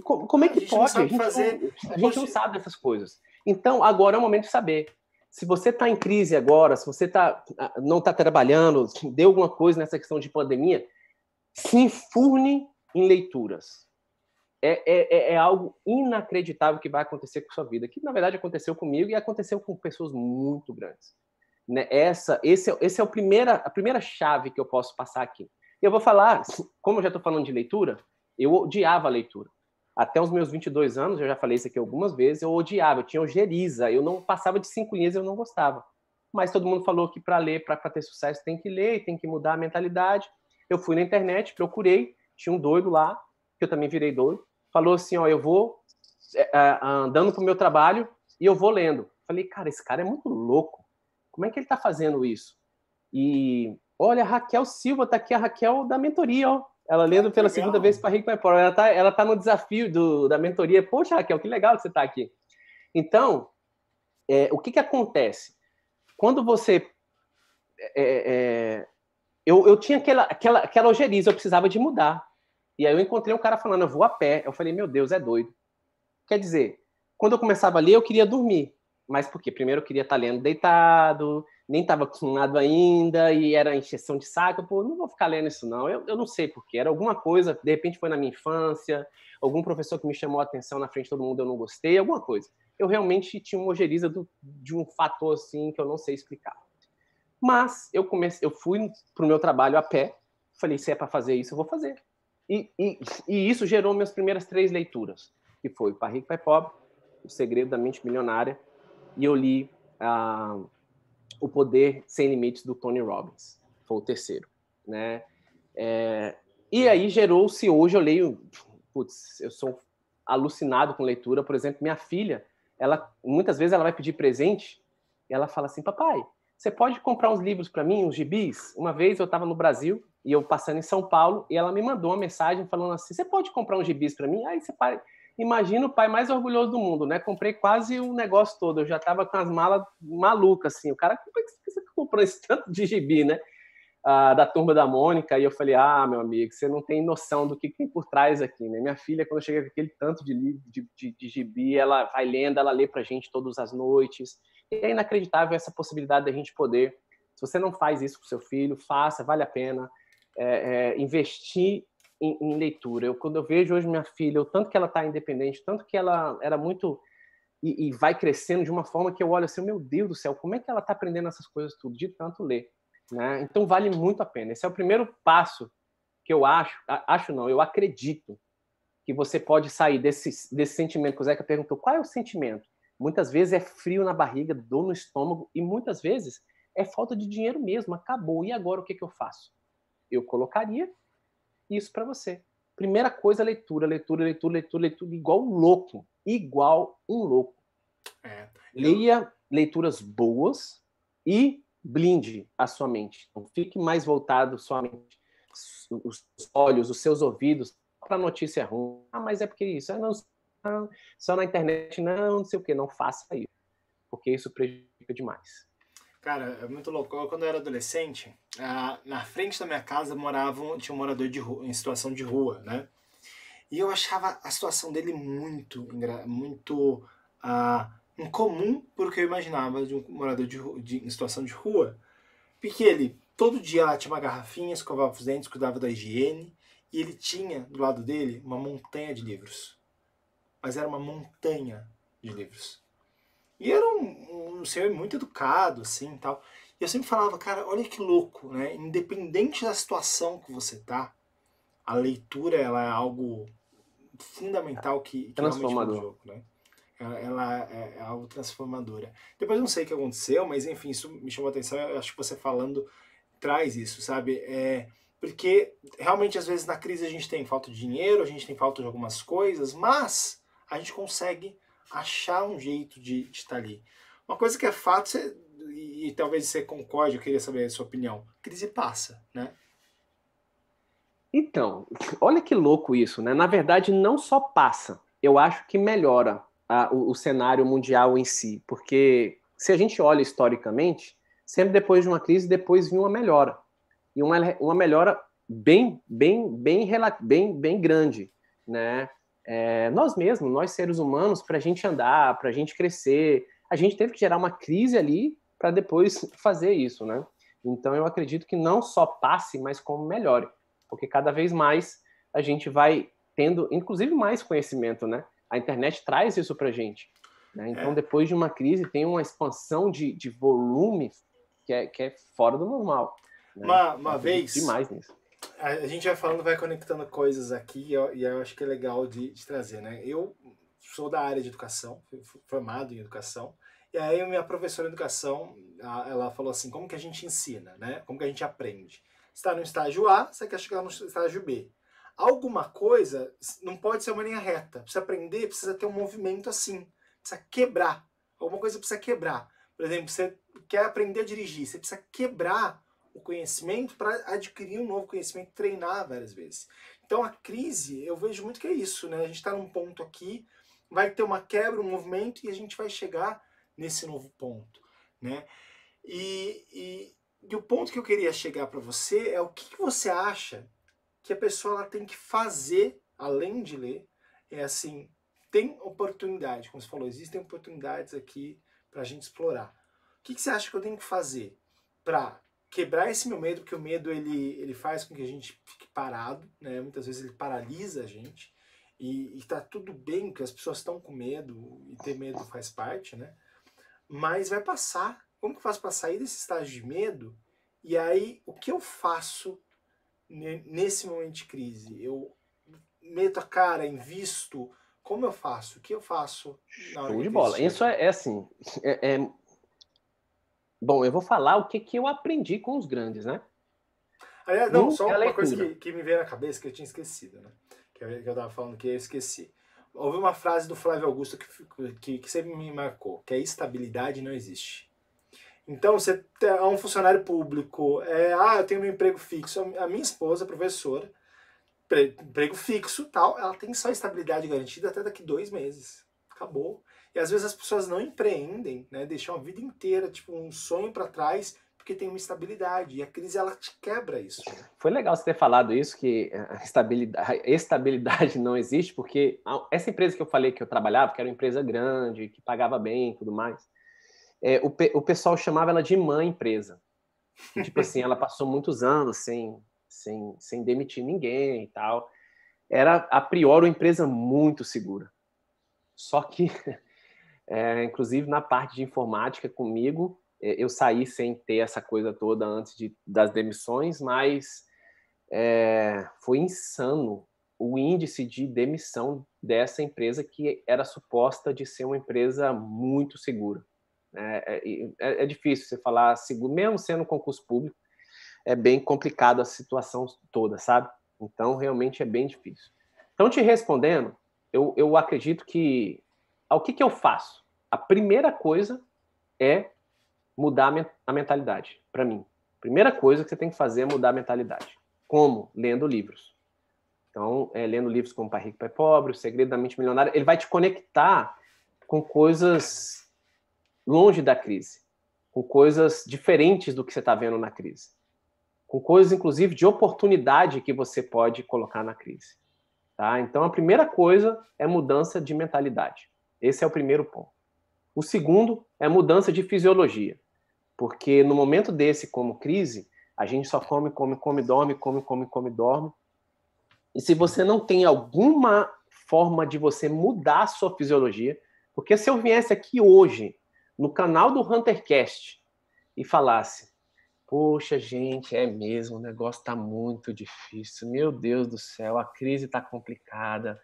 Como, como é que a pode? A gente, fazer... não, a gente não sabe dessas coisas. Então, agora é o momento de saber se você está em crise agora, se você tá, ah, não está trabalhando, <laughs> deu alguma coisa nessa questão de pandemia, se infurne em leituras. É, é, é, é, algo inacreditável que vai acontecer com sua vida, que na verdade aconteceu comigo e aconteceu com pessoas muito grandes. Né? Essa, esse, é, esse é o primeira, a primeira chave que eu posso passar aqui. Eu vou falar, como eu já estou falando de leitura, eu odiava a leitura até os meus 22 anos, eu já falei isso aqui algumas vezes, eu odiava, eu tinha ojeriza, eu não passava de cinco linhas, eu não gostava. Mas todo mundo falou que para ler, para ter sucesso, tem que ler, tem que mudar a mentalidade. Eu fui na internet, procurei, tinha um doido lá, que eu também virei doido, falou assim, ó, eu vou é, é, andando pro meu trabalho e eu vou lendo. Falei, cara, esse cara é muito louco. Como é que ele está fazendo isso? E olha, a Raquel Silva está aqui, a Raquel da mentoria, ó. Ela lendo ah, pela legal. segunda vez para Rico Pai Pobre. Ela está ela tá no desafio do, da mentoria. Poxa, Raquel, que legal que você está aqui. Então, é, o que, que acontece? Quando você. É, é, é, eu, eu tinha aquela, aquela, aquela ojeriza, eu precisava de mudar. E aí eu encontrei um cara falando, eu vou a pé. Eu falei, meu Deus, é doido. Quer dizer, quando eu começava a ler, eu queria dormir. Mas por quê? Primeiro eu queria estar tá lendo deitado, nem estava acostumado ainda e era encheção de saco. Pô, não vou ficar lendo isso, não. Eu, eu não sei porquê. Era alguma coisa, de repente foi na minha infância, algum professor que me chamou a atenção na frente de todo mundo, eu não gostei, alguma coisa. Eu realmente tinha uma ojeriza do, de um fator assim que eu não sei explicar. Mas eu comecei, eu fui para o meu trabalho a pé, falei, se é para fazer isso, eu vou fazer. E, e, e, isso gerou minhas primeiras três leituras, que foi para Rico, Pai Pobre, O Segredo da Mente Milionária, e eu li... Ah, o Poder Sem Limites, do Tony Robbins. Foi o terceiro, né? É, e aí gerou-se, hoje eu leio, putz, eu sou alucinado com leitura. Por exemplo, minha filha, ela muitas vezes ela vai pedir presente e ela fala assim, papai, você pode comprar uns livros para mim, uns gibis? Uma vez eu estava no Brasil e eu passando em São Paulo e ela me mandou uma mensagem falando assim, você pode comprar uns gibis para mim? Aí você para imagina o pai mais orgulhoso do mundo, né? Comprei quase o um negócio todo, eu já estava com as malas malucas, assim. O cara, como é que você comprou esse tanto de gibi, né? Ah, da turma da Mônica, e eu falei, ah, meu amigo, você não tem noção do que tem por trás aqui, né? Minha filha, quando chega com aquele tanto de livro, de, de, de gibi, ela vai lendo, ela lê pra gente todas as noites. E é inacreditável essa possibilidade da gente poder. Se você não faz isso com seu filho, faça, vale a pena. É, é, investir em, em leitura. Eu, quando eu vejo hoje minha filha, o tanto que ela está independente, tanto que ela era muito e, e, vai crescendo de uma forma que eu olho assim, meu Deus do céu, como é que ela está aprendendo essas coisas tudo de tanto ler, né? Então vale muito a pena. Esse é o primeiro passo que eu acho, acho não, eu acredito que você pode sair desse, desse sentimento que o Zeca perguntou, qual é o sentimento? Muitas vezes é frio na barriga, dor no estômago e muitas vezes é falta de dinheiro mesmo, acabou. E agora o que, que eu faço? Eu colocaria isso para você. Primeira coisa, leitura, leitura, leitura, leitura, leitura, igual um louco. Igual um louco. É. Tá, Leia leituras boas e blinde a sua mente. Não fique mais voltado somente os olhos, os seus ouvidos para notícia ruim. Ah, mas é porque isso. Ah, não, só na internet, não, não sei o que. Não faça isso, porque isso prejudica demais. Cara, é muito louco. quando eu era adolescente, na frente da minha casa moravam, tinha um morador de rua, em situação de rua, né? E eu achava a situação dele muito, muito uh, incomum porque eu imaginava de um morador de, de, em situação de rua. Porque ele, todo dia, lá tinha uma garrafinha, escovava os dentes, cuidava da higiene, e ele tinha, do lado dele, uma montanha de livros. Mas era uma montanha de livros. E era um, um é muito educado, assim, tal. E eu sempre falava, cara, olha que louco, né? Independente da situação que você tá, a leitura ela é algo fundamental que, que é transformador. jogo, né? Ela, ela é, é algo transformadora. Depois não sei o que aconteceu, mas enfim, isso me chamou a atenção. Eu acho que você falando traz isso, sabe? É, porque realmente às vezes na crise a gente tem falta de dinheiro, a gente tem falta de algumas coisas, mas a gente consegue achar um jeito de, de estar tá ali. Uma coisa que é fato, você, e, e talvez você concorde, eu queria saber a sua opinião. crise passa, né? Então, olha que louco isso, né? Na verdade, não só passa, eu acho que melhora a, o, o, cenário mundial em si, porque se a gente olha historicamente, sempre depois de uma crise, depois vinha uma melhora e uma, uma melhora bem, bem, bem, bem, bem grande, né? É, nós mesmos, nós seres humanos, para a gente andar, para a gente crescer, a gente teve que gerar uma crise ali para depois fazer isso, né? Então eu acredito que não só passe, mas como melhore, porque cada vez mais a gente vai tendo, inclusive, mais conhecimento, né? A internet traz isso para gente. Né? É. Então, é. depois de uma crise, tem uma expansão de, de volume que é, que é fora do normal. Né? Uma, uma vez. Demais nisso. A gente vai falando, vai conectando coisas aqui, e eu, e eu acho que é legal de, de trazer, né? Eu sou da área de educação, formado em educação, e aí minha professora de educação, ela falou assim, como que a gente ensina, né? Como que a gente aprende? Está no estágio A, você quer chegar no estágio B. Alguma coisa não pode ser uma linha reta. Precisa aprender, precisa ter um movimento assim. Precisa quebrar. Alguma coisa precisa quebrar. Por exemplo, você quer aprender a dirigir, você precisa quebrar o conhecimento para adquirir um novo conhecimento, treinar várias vezes. Então a crise, eu vejo muito que é isso, né? A gente está num ponto aqui vai ter uma quebra, um movimento e a gente vai chegar nesse novo ponto, né? E, e, e o ponto que eu queria chegar para você é o que, que, você acha que a pessoa ela tem que fazer além de ler? É assim, tem oportunidade, como você falou, existem oportunidades aqui para a gente explorar. O que, que você acha que eu tenho que fazer para quebrar esse meu medo? Porque o medo ele, ele faz com que a gente fique parado, né? Muitas vezes ele paralisa a gente. E está tudo bem, que as pessoas estão com medo, e ter medo faz parte, né? Mas vai passar. Como que eu faço para sair desse estágio de medo? E aí, o que eu faço nesse momento de crise? Eu meto a cara, invisto. Como eu faço? O que eu faço? Na hora Show de bola. Isso é, é assim. É, é... Bom, eu vou falar o que, que eu aprendi com os grandes, né? Aliás, não, só uma é coisa que, que, me veio na cabeça que eu tinha esquecido, né? que eu estava falando que eu esqueci. Houve uma frase do Flávio Augusto que, que, que sempre me marcou, que a é estabilidade não existe. Então, você é um funcionário público, é, ah, eu tenho meu emprego fixo, a minha esposa, professora, emprego fixo tal, ela tem só estabilidade garantida até daqui dois meses. Acabou. E às vezes as pessoas não empreendem, né? Deixam a vida inteira, tipo, um sonho para trás porque tem uma estabilidade e a crise ela te quebra isso. Né? Foi legal você ter falado isso que eh, a estabilidade, a estabilidade não existe porque essa empresa que eu falei que eu trabalhava, que era uma empresa grande, que pagava bem, tudo mais, é, o, o pessoal chamava ela de mãe empresa. Tipo assim, ela passou muitos anos sem, sem, sem demitir ninguém e tal. Era a priori uma empresa muito segura. Só que, <laughs> é, inclusive na parte de informática comigo, é, eu saí sem ter essa coisa toda antes de, das demissões, mas é, foi insano o índice de demissão dessa empresa que era suposta de ser uma empresa muito segura. É, é, é, é difícil você falar seguro, mesmo sendo concurso público, é bem complicado a situação toda, sabe? Então, realmente é bem difícil. Então, te respondendo, eu, eu acredito que... O que, que eu faço? A primeira coisa é mudar a mentalidade, para mim. Primeira coisa que você tem que fazer é mudar a mentalidade. Como? Lendo livros. Então, é, lendo livros como Pai Rico, Pai Pobre, O Segredo da Mente Milionária, ele vai te conectar com coisas longe da crise, com coisas diferentes do que você está vendo na crise, com coisas, inclusive, de oportunidade que você pode colocar na crise. Tá? Então, a primeira coisa é mudança de mentalidade. Esse é o primeiro ponto. O segundo é mudança de fisiologia. Porque no momento desse, como crise, a gente só come, come, come, dorme, come, come, come, dorme. E se você não tem alguma forma de você mudar a sua fisiologia, porque se eu viesse aqui hoje no canal do Huntercast e falasse: Poxa, gente, é mesmo, o negócio está muito difícil, meu Deus do céu, a crise está complicada,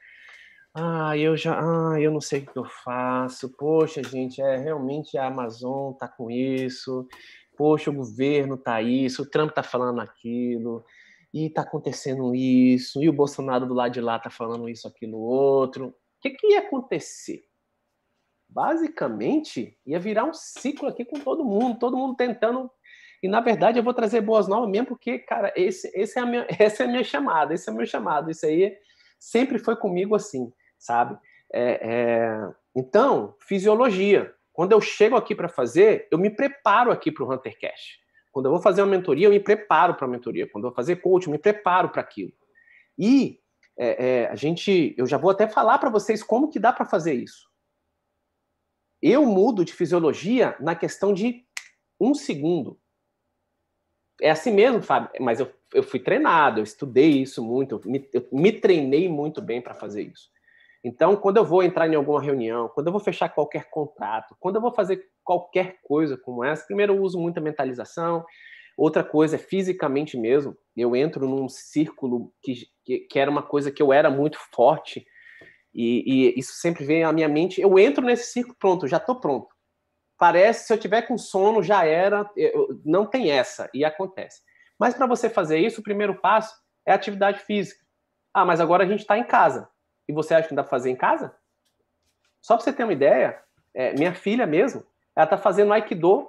ah, eu já, ah, eu não sei o que eu faço. Poxa, gente, é realmente a Amazon tá com isso. Poxa, o governo tá isso, o Trump tá falando aquilo. E tá acontecendo isso, e o Bolsonaro do lado de lá tá falando isso, aquilo, outro. O que que ia acontecer? Basicamente, ia virar um ciclo aqui com todo mundo, todo mundo tentando e na verdade eu vou trazer boas novas mesmo, porque, cara, esse, esse é a minha, <laughs> essa é a minha chamada, esse é o meu chamado. Isso aí sempre foi comigo assim sabe? É, é... Então, fisiologia. Quando eu chego aqui para fazer, eu me preparo aqui para o Hunter Cash. Quando eu vou fazer uma mentoria, eu me preparo para a mentoria. Quando eu vou fazer coaching, eu me preparo para aquilo. E é, é, a gente, eu já vou até falar para vocês como que dá para fazer isso. Eu mudo de fisiologia na questão de um segundo. É assim mesmo, Fábio. Mas eu, eu fui treinado, eu estudei isso muito, eu me, eu me treinei muito bem para fazer isso. Então, quando eu vou entrar em alguma reunião, quando eu vou fechar qualquer contrato, quando eu vou fazer qualquer coisa como essa, primeiro eu uso muita mentalização, outra coisa é fisicamente mesmo. Eu entro num círculo que, que, que era uma coisa que eu era muito forte, e, e, isso sempre vem à minha mente. Eu entro nesse círculo, pronto, já estou pronto. Parece, se eu tiver com sono, já era, eu, não tem essa, e acontece. Mas para você fazer isso, o primeiro passo é atividade física. Ah, mas agora a gente está em casa. E você acha que dá para fazer em casa? Só para você ter uma ideia, é, minha filha mesmo, ela tá fazendo Aikido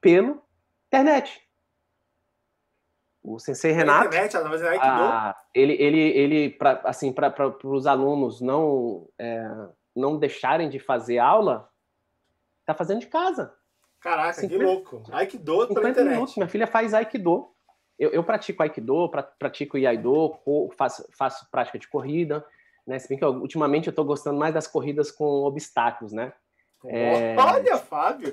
pelo internet. O Sensei Renato. Internet, ela vai tá Aikido. A, ah, ele, ele, ele pra, assim, para os alunos não, é, não deixarem de fazer aula, tá fazendo de casa. Caraca, 50, que louco. Aikido pela internet. Minutos. Minha filha faz Aikido. Eu, eu pratico Aikido, pratico Iaido, faço, faço prática de corrida né? Se bem que eu, ultimamente eu estou gostando mais das corridas com obstáculos, né? É... Olha, Fábio!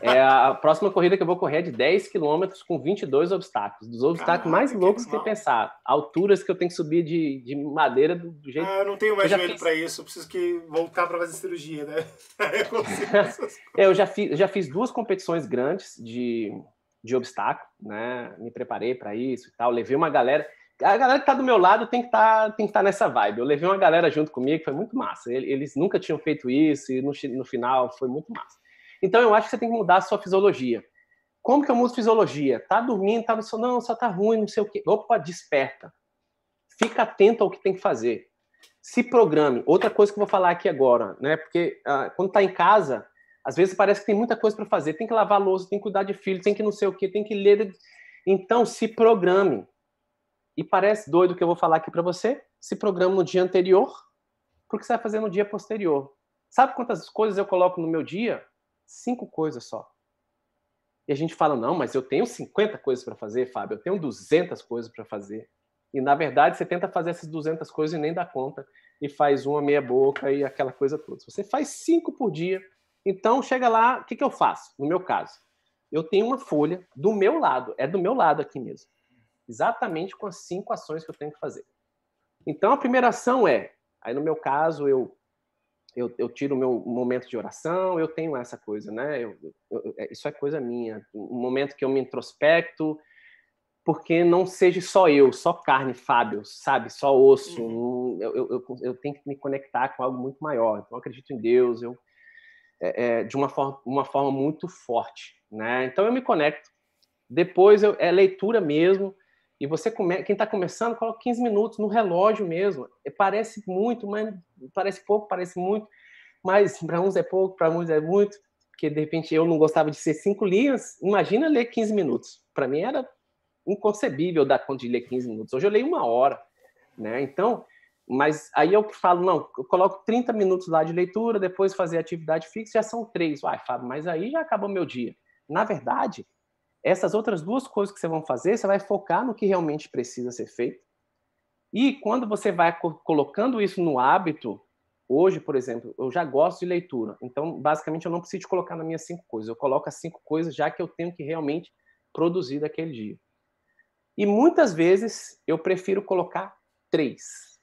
É a próxima corrida que eu vou correr é de 10 quilômetros com 22 obstáculos. Dos obstáculos Caraca, mais loucos que, que, que pensar. Alturas que eu tenho que subir de, de madeira do jeito... Ah, eu não tenho mais joelho para isso. Eu preciso que voltar para fazer cirurgia, né? <laughs> eu, <laughs> é, eu, já fiz, já fiz duas competições grandes de, de obstáculo, né? Me preparei para isso e tal. Levei uma galera a galera que tá do meu lado tem que tá, estar tá nessa vibe. Eu levei uma galera junto comigo, foi muito massa. Eles nunca tinham feito isso e no, no final foi muito massa. Então eu acho que você tem que mudar a sua fisiologia. Como que eu mudo fisiologia? Tá dormindo, tá no sono, não, só tá ruim, não sei o quê. Opa, desperta. Fica atento ao que tem que fazer. Se programe. Outra coisa que eu vou falar aqui agora, né? Porque ah, quando tá em casa, às vezes parece que tem muita coisa para fazer. Tem que lavar louça, tem que cuidar de filho, tem que não sei o quê, tem que ler. Então se programe e parece doido o que eu vou falar aqui para você? Se programa no dia anterior porque você vai fazer no dia posterior. Sabe quantas coisas eu coloco no meu dia? Cinco coisas só. E a gente fala, não, mas eu tenho 50 coisas para fazer, Fábio, eu tenho 200 coisas para fazer. E, na verdade, você tenta fazer essas 200 coisas e nem dá conta, e faz uma meia boca e aquela coisa toda. Você faz cinco por dia. Então, chega lá, o que, que eu faço? No meu caso, eu tenho uma folha do meu lado, é do meu lado aqui mesmo exatamente com as cinco ações que eu tenho que fazer. Então, a primeira ação é, aí no meu caso, eu eu, eu tiro o meu momento de oração, eu tenho essa coisa, né? Eu, eu, é, isso é coisa minha. Um momento que eu me introspecto, porque não seja só eu, só carne, Fábio, sabe? Só osso. Uhum. Eu, tenho que me conectar com algo muito maior. Então, eu acredito em Deus, eu, é, é, de uma forma, uma forma muito forte, né? Então, eu me conecto. Depois, é leitura mesmo. E você come... quem está começando, coloca 15 minutos no relógio mesmo. E parece muito, mas parece pouco, parece muito. Mas para uns é pouco, para uns é muito. Porque de repente eu não gostava de ser cinco linhas. Imagina ler 15 minutos. Para mim era inconcebível dar conta de ler 15 minutos. Hoje eu leio uma hora. Né? Então, mas aí eu falo, não, eu coloco 30 minutos lá de leitura, depois fazer atividade fixa, já são três. Uai, Fábio, mas aí já acabou meu dia. Na verdade, essas outras duas coisas que você vai fazer, você vai focar no que realmente precisa ser feito. E quando você vai colocando isso no hábito, hoje, por exemplo, eu já gosto de leitura. Então, basicamente, eu não preciso colocar nas minhas cinco coisas. Eu coloco as cinco coisas já que eu tenho que realmente produzir daquele dia. E muitas vezes eu prefiro colocar três.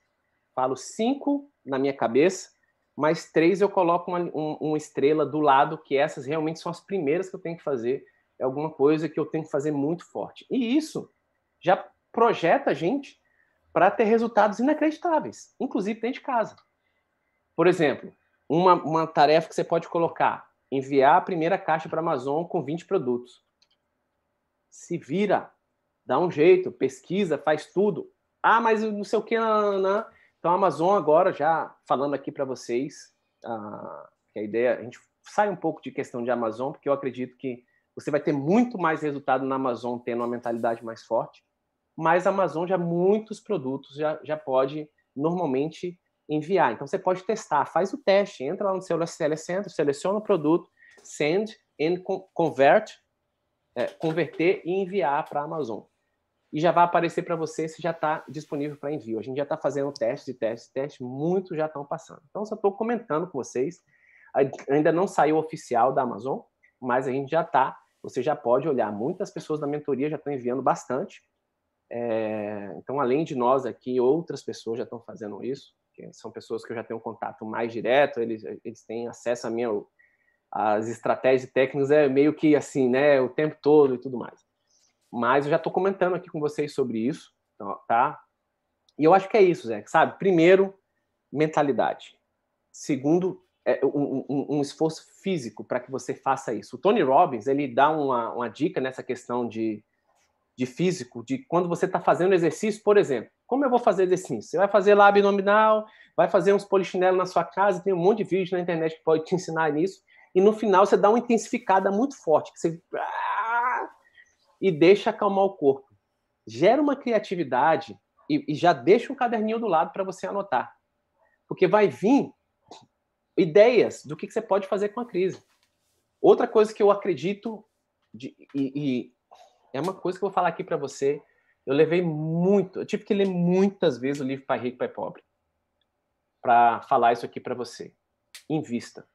Falo cinco na minha cabeça, mas três eu coloco uma, um, uma estrela do lado, que essas realmente são as primeiras que eu tenho que fazer é alguma coisa que eu tenho que fazer muito forte. E isso já projeta a gente para ter resultados inacreditáveis, inclusive dentro de casa. Por exemplo, uma, uma tarefa que você pode colocar: enviar a primeira caixa para a Amazon com 20 produtos. Se vira, dá um jeito, pesquisa, faz tudo. Ah, mas não sei o que. Não, não, não. Então, a Amazon agora, já falando aqui para vocês, a, ah, a ideia, a gente sai um pouco de questão de Amazon, porque eu acredito que você vai ter muito mais resultado na Amazon tendo uma mentalidade mais forte, mas a Amazon já muitos produtos já, já pode normalmente enviar. Então você pode testar, faz o teste, entra lá no seu SL Center, seleciona o produto, send and convert, é, converter e enviar para a Amazon. E já vai aparecer para você se já está disponível para envio. A gente já está fazendo testes e testes e testes, muitos já estão passando. Então, só estou comentando com vocês. Ainda não saiu oficial da Amazon, mas a gente já está você já pode olhar. Muitas pessoas da mentoria já estão enviando bastante. É, então, além de nós aqui, outras pessoas já estão fazendo isso. São pessoas que eu já tenho um contato mais direto, eles, eles têm acesso a minha, as estratégias técnicas, é meio que assim, né, o tempo todo e tudo mais. Mas eu já estou comentando aqui com vocês sobre isso, então, tá? E eu acho que é isso, Zé, sabe? Primeiro, mentalidade. Segundo, é, um, um, um, esforço físico para que você faça isso. O Tony Robbins ele dá uma, uma dica nessa questão de, de físico, de quando você está fazendo exercício, por exemplo. Como eu vou fazer exercício? Você vai fazer lá abdominal, vai fazer uns polichinelos na sua casa, tem um monte de vídeo na internet que pode te ensinar nisso. E no final você dá uma intensificada muito forte, que você ah!", e deixa acalmar o corpo. Gera uma criatividade e, e já deixa um caderninho do lado para você anotar. Porque vai vir ideias do que, você pode fazer com a crise. Outra coisa que eu acredito, de, e, e é uma coisa que eu vou falar aqui para você, eu levei muito, eu tive que ler muitas vezes o livro Pai Rico, Pai Pobre, para falar isso aqui para você. Invista.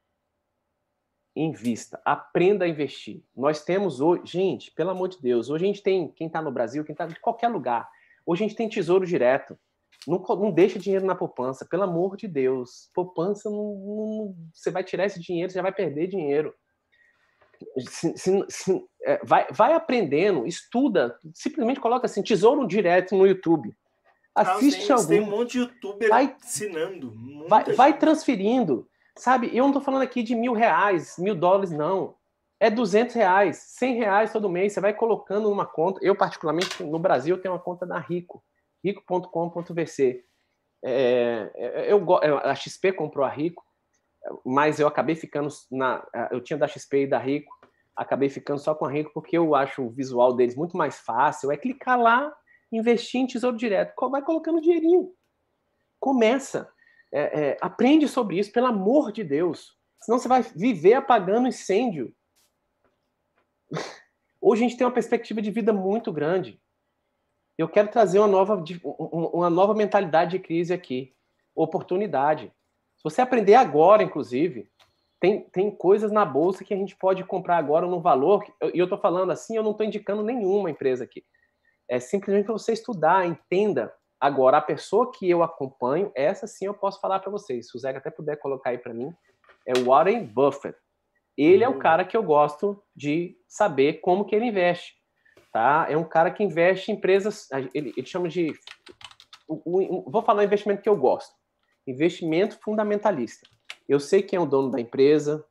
Invista. Aprenda a investir. Nós temos hoje, gente, pelo amor de Deus, hoje a gente tem, quem está no Brasil, quem está em qualquer lugar, hoje a gente tem tesouro direto. Não, não deixa dinheiro na poupança, pelo amor de Deus. Poupança, não, não, você vai tirar esse dinheiro, você já vai perder dinheiro. Se, se, se, é, vai, vai aprendendo, estuda, simplesmente coloca assim, tesouro direto no YouTube. Ah, Assiste ah, algum. Tem um monte de youtuber vai, ensinando. Vai, vai transferindo. Sabe, eu não estou falando aqui de mil reais, mil dólares, não. É duzentos reais, cem reais todo mês. Você vai colocando numa conta. Eu, particularmente, no Brasil, tenho uma conta da Rico rico.com.vc. É, é, é, eu, é, a XP comprou a Rico, mas eu acabei ficando na. Eu tinha da XP e da Rico, acabei ficando só com a Rico porque eu acho o visual deles muito mais fácil. É clicar lá, investir em tesouro direto. Vai colocando dinheirinho. Começa. É, é, aprende sobre isso, pelo amor de Deus. Senão você vai viver apagando incêndio. <laughs> Hoje a gente tem uma perspectiva de vida muito grande. Eu quero trazer uma nova, uma nova mentalidade de crise aqui. Oportunidade. Se você aprender agora, inclusive, tem, tem coisas na bolsa que a gente pode comprar agora no valor. E eu estou falando assim, eu não estou indicando nenhuma empresa aqui. É simplesmente para você estudar, entenda. Agora, a pessoa que eu acompanho, essa sim eu posso falar para vocês. Se o Zé até puder colocar aí para mim, é Warren Buffett. Ele é o hum. cara que eu gosto de saber como que ele investe tá? É um cara que investe em empresas, ele, ele chama de, vou falar um investimento que eu gosto, investimento fundamentalista. Eu sei quem é o dono da empresa,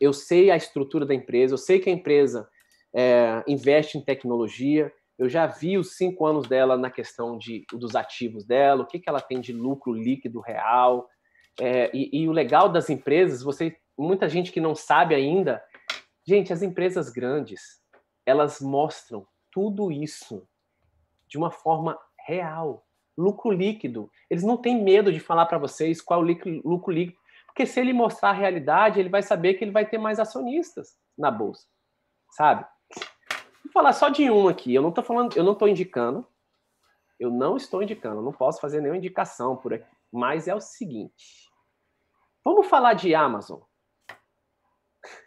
eu sei a estrutura da empresa, eu sei que a empresa é, investe em tecnologia, eu já vi os cinco anos dela na questão de, dos ativos dela, o que, que ela tem de lucro líquido real. É, e, e, o legal das empresas, você, muita gente que não sabe ainda, gente, as empresas grandes, elas mostram tudo isso de uma forma real. Lucro líquido. Eles não têm medo de falar para vocês qual o lucro líquido, porque se ele mostrar a realidade, ele vai saber que ele vai ter mais acionistas na bolsa, sabe? Vou falar só de um aqui. Eu não estou falando, eu não estou indicando, eu não estou indicando, não posso fazer nenhuma indicação por aqui. Mas é o seguinte: vamos falar de Amazon.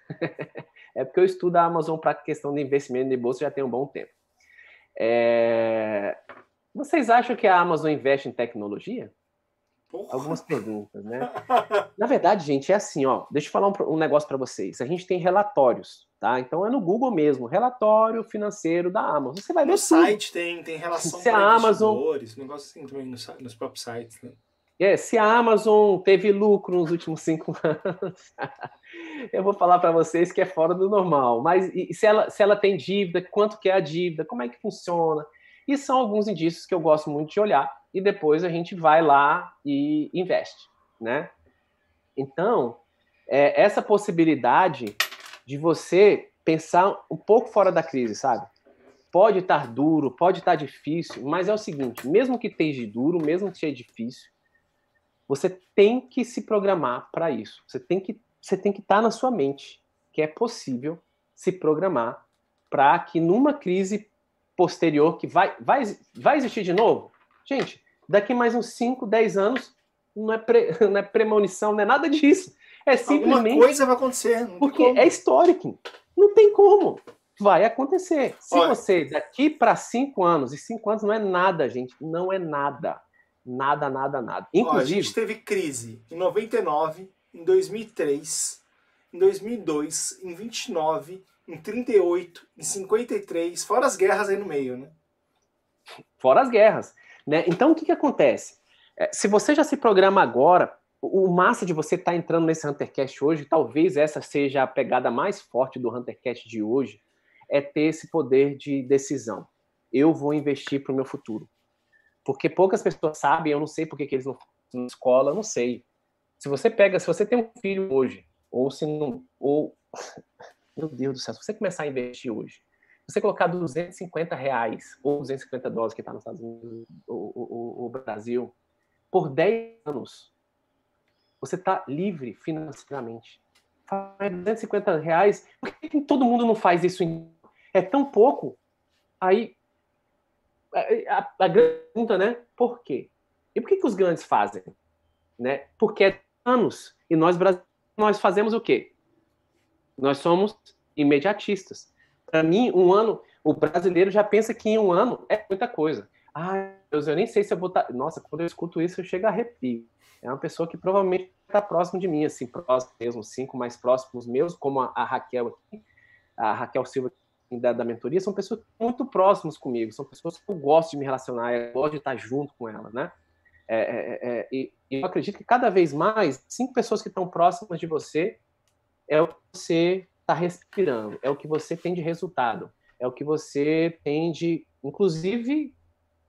<laughs> É porque eu estudo a Amazon para questão de investimento de bolsa já tem um bom tempo. É... Vocês acham que a Amazon investe em tecnologia? Porra. Algumas perguntas, né? Na verdade, gente, é assim, ó. Deixa eu falar um, um negócio para vocês. A gente tem relatórios, tá? Então é no Google mesmo, relatório financeiro da Amazon. Você vai ver. No tudo. site tem, tem relação com investidores. Amazon. negócio assim também nos próprios sites, né? É, se a Amazon teve lucro nos últimos cinco <laughs> anos, eu vou falar para vocês que é fora do normal. Mas se, ela, se ela tem dívida, quanto que é a dívida, como é que funciona? E são alguns indícios que eu gosto muito de olhar e depois a gente vai lá e investe, né? Então, é essa possibilidade de você pensar um pouco fora da crise, sabe? Pode estar duro, pode estar difícil, mas é o seguinte: mesmo que esteja duro, mesmo que seja difícil, você tem que se programar para isso. Você tem que você tem que estar tá na sua mente que é possível se programar para que numa crise posterior que vai, vai, vai existir de novo, gente, daqui mais uns 5, 10 anos não é, pre, <laughs> não é premonição, não é nada disso. É simplesmente. Alguma coisa vai acontecer. Porque como. é histórico. Não tem como. Vai acontecer. Se Olha. você, daqui para cinco anos, e cinco anos não é nada, gente, não é nada. Nada, nada, nada. Inclusive. Ó, a gente teve crise em 99, em 2003, em 2002, em 29, em 38, em 53, fora as guerras aí no meio, né? Fora as guerras. Né? Então, o que, que acontece? É, se você já se programa agora, o massa de você estar tá entrando nesse Huntercast hoje, talvez essa seja a pegada mais forte do Huntercast de hoje, é ter esse poder de decisão. Eu vou investir para o meu futuro. Porque poucas pessoas sabem, eu não sei por que eles não na escola, eu não sei. Se você pega, se você tem um filho hoje, ou se não, ou <laughs> meu Deus do céu, se você começar a investir hoje, você colocar 250 reais ou 250 dólares que está nos Estados Unidos o ou Brasil por 10 anos, você está livre financeiramente. Faz 250 reais, por que todo mundo não faz isso? É tão pouco. Aí a, a grande pergunta, né? Por quê? E por que, que os grandes fazem? Né? Porque é anos. E nós nós fazemos o quê? Nós somos imediatistas. Para mim, um ano, o brasileiro já pensa que em um ano é muita coisa. Ai, Deus, eu nem sei se eu vou estar. Tá-, nossa, quando eu escuto isso, eu chego a arrepio. É uma pessoa que provavelmente está próximo de mim, assim, próximo mesmo, cinco mais próximos meus, como a, a Raquel aqui, a Raquel Silva, da, da mentoria são pessoas muito próximas comigo, são pessoas que eu gosto de me relacionar, eu gosto de estar junto com elas, né? É, é, é, é e eu acredito que cada vez mais, cinco pessoas que estão próximas de você é o que você está respirando, é o que você tem de resultado, é o que você tem de, inclusive,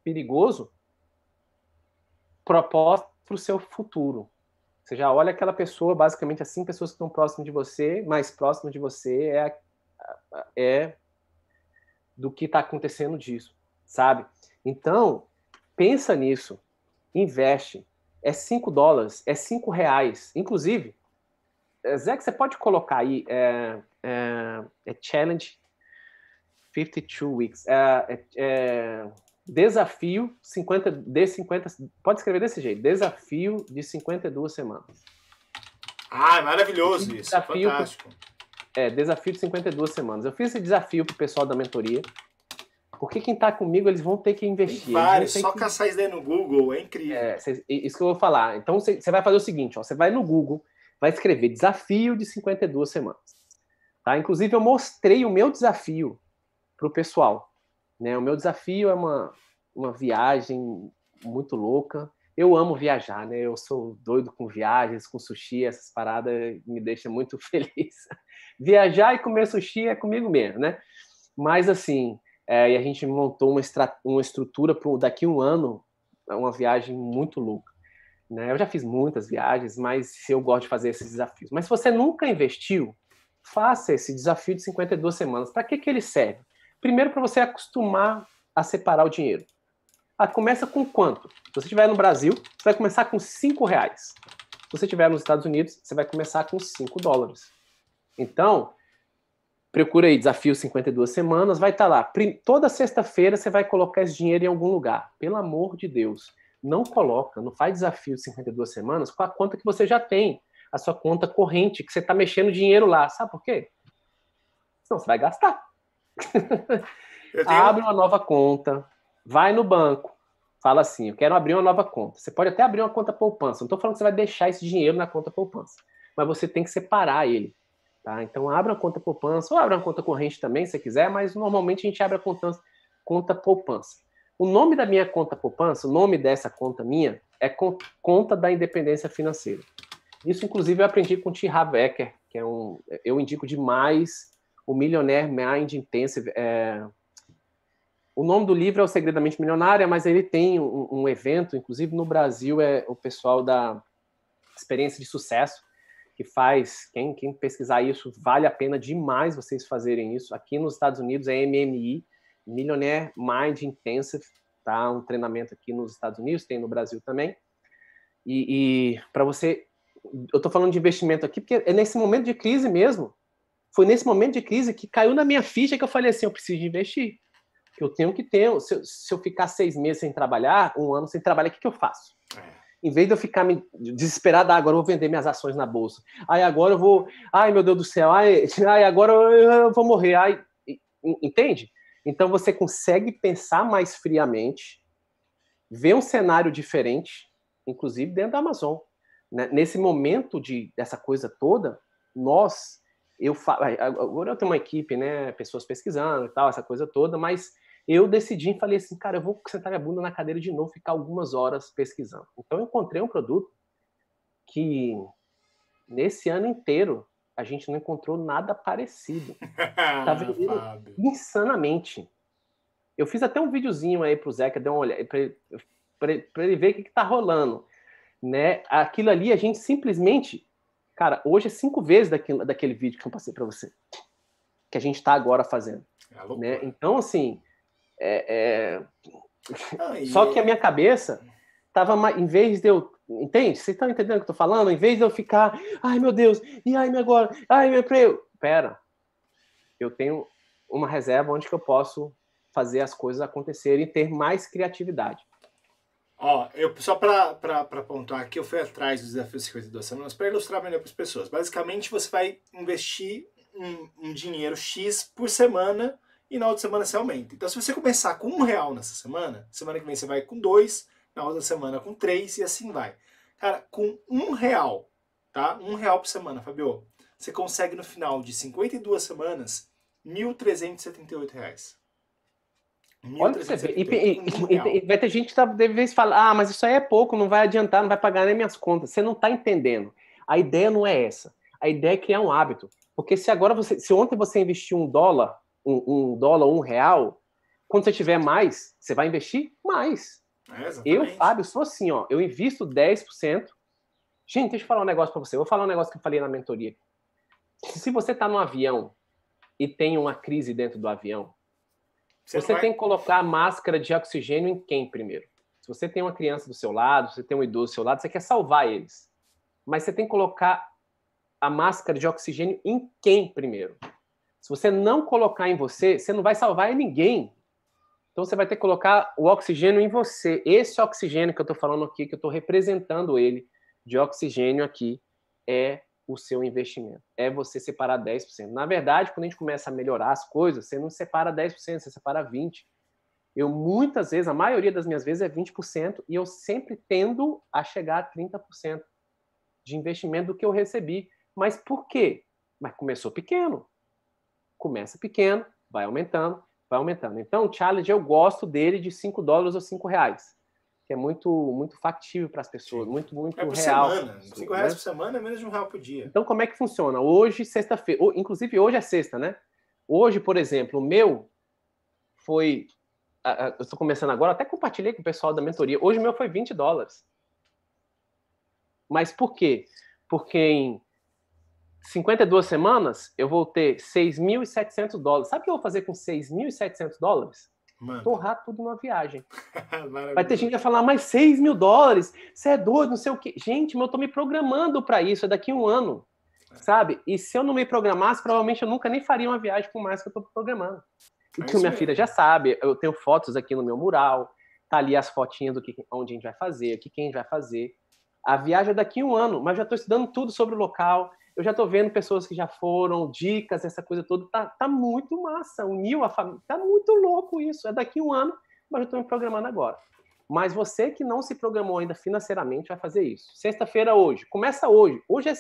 perigoso, proposta para o seu futuro. Você já olha aquela pessoa, basicamente, as cinco pessoas que estão próximas de você, mais próximas de você, é, é do que está acontecendo disso, sabe? Então, pensa nisso, investe. É 5 dólares, é 5 reais. Inclusive, eh, Zé, você pode colocar aí é, é, é challenge 52 weeks. É, é, é desafio 50, de 50. Pode escrever desse jeito: desafio de 52 semanas. Ah, maravilhoso isso. Desafio, fantástico. É, desafio de 52 semanas. Eu fiz esse desafio pro pessoal da mentoria. Porque quem tá comigo, eles vão ter que investir. Tem vários, só que... caçar isso aí no Google, é incrível. É, isso que eu vou falar. Então você vai fazer o seguinte, ó, você vai no Google, vai escrever desafio de 52 semanas. Tá? Inclusive eu mostrei o meu desafio pro pessoal. Né? O meu desafio é uma, uma viagem muito louca. Eu amo viajar, né? Eu sou doido com viagens, com sushi, essas paradas me deixam muito <laughs> feliz viajar e comer sushi é comigo mesmo, né? Mas assim, é, e a gente montou uma, estra... uma estrutura para daqui um ano, é uma viagem muito louca. Né? Eu já fiz muitas viagens, mas eu gosto de fazer esses desafios. Mas se você nunca investiu, faça esse desafio de 52 semanas. Para que, que ele serve? Primeiro, para você acostumar a separar o dinheiro. Ah, começa com quanto? Se você estiver no Brasil, você vai começar com 5 reais. Se você estiver nos Estados Unidos, você vai começar com 5 dólares. Então, procura aí desafio 52 semanas, vai estar tá lá. Toda sexta-feira você vai colocar esse dinheiro em algum lugar. Pelo amor de Deus, não coloca, não faz desafio 52 semanas com a conta que você já tem, a sua conta corrente, que você está mexendo dinheiro lá. Sabe por quê? Senão você vai gastar. <laughs> Tenho... Abre uma nova conta, vai no banco, fala assim: eu quero abrir uma nova conta. Você pode até abrir uma conta poupança. Não estou falando que você vai deixar esse dinheiro na conta poupança, mas você tem que separar ele. Tá? Então, abra conta poupança ou abra conta corrente também, se quiser, mas normalmente a gente abre a conta, conta poupança. O nome da minha conta poupança, o nome dessa conta minha, é Conta da Independência Financeira. Isso, inclusive, eu aprendi com o T. Havecker, que é um. Eu indico demais o Millionaire Mind Intensive. É, o nome do livro é O Segredamente Milionário, Milionária, mas ele tem um, um evento, inclusive no Brasil, é o pessoal da Experiência de Sucesso, que faz, quem, quem pesquisar isso, vale a pena demais vocês fazerem isso. Aqui nos Estados Unidos é MMI, Millionaire Mind Intensive, tá? Um treinamento aqui nos Estados Unidos, tem no Brasil também. E, e para você, eu estou falando de investimento aqui porque é nesse momento de crise mesmo. Foi nesse momento de crise que caiu na minha ficha que eu falei assim, eu preciso investir. Eu tenho que ter, se eu, se eu ficar seis meses sem trabalhar, um ano sem trabalhar, o que, que eu faço? É em vez de eu ficar me desesperado, ah, agora eu vou vender minhas ações na bolsa. Aí agora eu vou, ai meu Deus do céu, ai, <laughs> ai agora eu vou morrer. Ai, entende? Então você consegue pensar mais friamente, ver um cenário diferente, inclusive dentro da Amazon. Né? Nesse momento de dessa coisa toda, nós eu agora eu tenho uma equipe, né, pessoas pesquisando e tal, essa coisa toda, mas eu decidi e falei assim, cara, eu vou sentar minha bunda na cadeira de novo, ficar algumas horas pesquisando. Então eu encontrei um produto que nesse ano inteiro a gente não encontrou nada parecido. <laughs> Tá vendendo insanamente. Eu fiz até um videozinho aí pro Zeca, deu uma olhada, para ele ver o que, que tá rolando. Né? Aquilo ali a gente simplesmente. Cara, hoje é cinco vezes daquilo, daquele vídeo que eu passei para você. Que a gente está agora fazendo. É né? Então, assim, é, é... Só que a minha cabeça tava em vez de eu entende? Vocês estão entendendo o que eu tô falando? Em vez de eu ficar, ai meu Deus, e ai meu agora, ai meu emprego, pera, eu tenho uma reserva onde que eu posso fazer as coisas acontecerem e ter mais criatividade. Ó, eu só para apontar aqui, eu fui atrás dos desafios 52 semanas para ilustrar melhor para as pessoas. Basicamente, você vai investir um, um dinheiro X por semana e na outra semana você aumenta. Então, se você começar com um real nessa semana, semana que vem você vai com dois, na outra semana com três e assim vai. Cara, com um real, tá? Um real por semana, Fabio, você consegue no final de 52 semanas R$ 1.378. E, e, e, vai ter gente que tá, deve vez fala, ah, mas isso aí é pouco, não vai adiantar, não vai pagar nem minhas contas. Você não está entendendo. A ideia não é essa. A ideia é criar um hábito. Porque se agora você, se ontem você investiu um dólar, um, um dólar, um real, quando você tiver mais, você vai investir mais. É, eu, Fábio, sou assim, ó. Eu invisto 10%. Gente, deixa eu falar um negócio para você. Eu vou falar um negócio que eu falei na mentoria. Se você tá no avião e tem uma crise dentro do avião, você, você vai... tem que colocar a máscara de oxigênio em quem primeiro? Se você tem uma criança do seu lado, se você tem um idoso do seu lado, você quer salvar eles. Mas você tem que colocar a máscara de oxigênio em quem primeiro? Se você não colocar em você, você não vai salvar ninguém. Então você vai ter que colocar o oxigênio em você. Esse oxigênio que eu estou falando aqui, que eu estou representando ele de oxigênio aqui, é o seu investimento. É você separar 10%. Na verdade, quando a gente começa a melhorar as coisas, você não separa 10%, você separa 20%. Eu muitas vezes, a maioria das minhas vezes é 20%, e eu sempre tendo a chegar a 30% de investimento do que eu recebi. Mas por quê? Mas começou pequeno começa pequeno, vai aumentando, vai aumentando. Então, o challenge eu gosto dele de 5 dólares ou 5 reais. Que é muito, muito factível para as pessoas, Sim. muito, muito é por real. Semana. 5 né? né? reais né? por semana é menos de um real por dia. Então, como é que funciona? Hoje, sexta-feira, inclusive hoje é sexta, né? Hoje, por exemplo, o meu foi. Eu estou começando agora, até compartilhei com o pessoal da mentoria. Hoje o meu foi 20 dólares. Mas por quê? Porque em 52 semanas, eu vou ter 6.700 dólares. Sabe o que eu vou fazer com 6.700 dólares? Mano. Torrar tudo numa viagem. <laughs> vai ter gente que vai falar, mas 6 mil dólares? Você é doido, não sei o quê. Gente, mas eu tô me programando para isso, é daqui um ano. Sabe? E se eu não me programasse, provavelmente eu nunca nem faria uma viagem com mais que eu tô programando. o é que minha filha já sabe, eu tenho fotos aqui no meu mural, tá ali as fotinhas do que onde a gente vai fazer, o que quem vai fazer. A viagem é daqui um ano, mas já estou estudando tudo sobre o local, eu já estou vendo pessoas que já foram, dicas, essa coisa toda. Tá, tá muito massa, uniu a família. Tá muito louco isso. É daqui um ano, mas eu estou me programando agora. Mas você que não se programou ainda financeiramente vai fazer isso. Sexta-feira hoje. Começa hoje. Hoje é.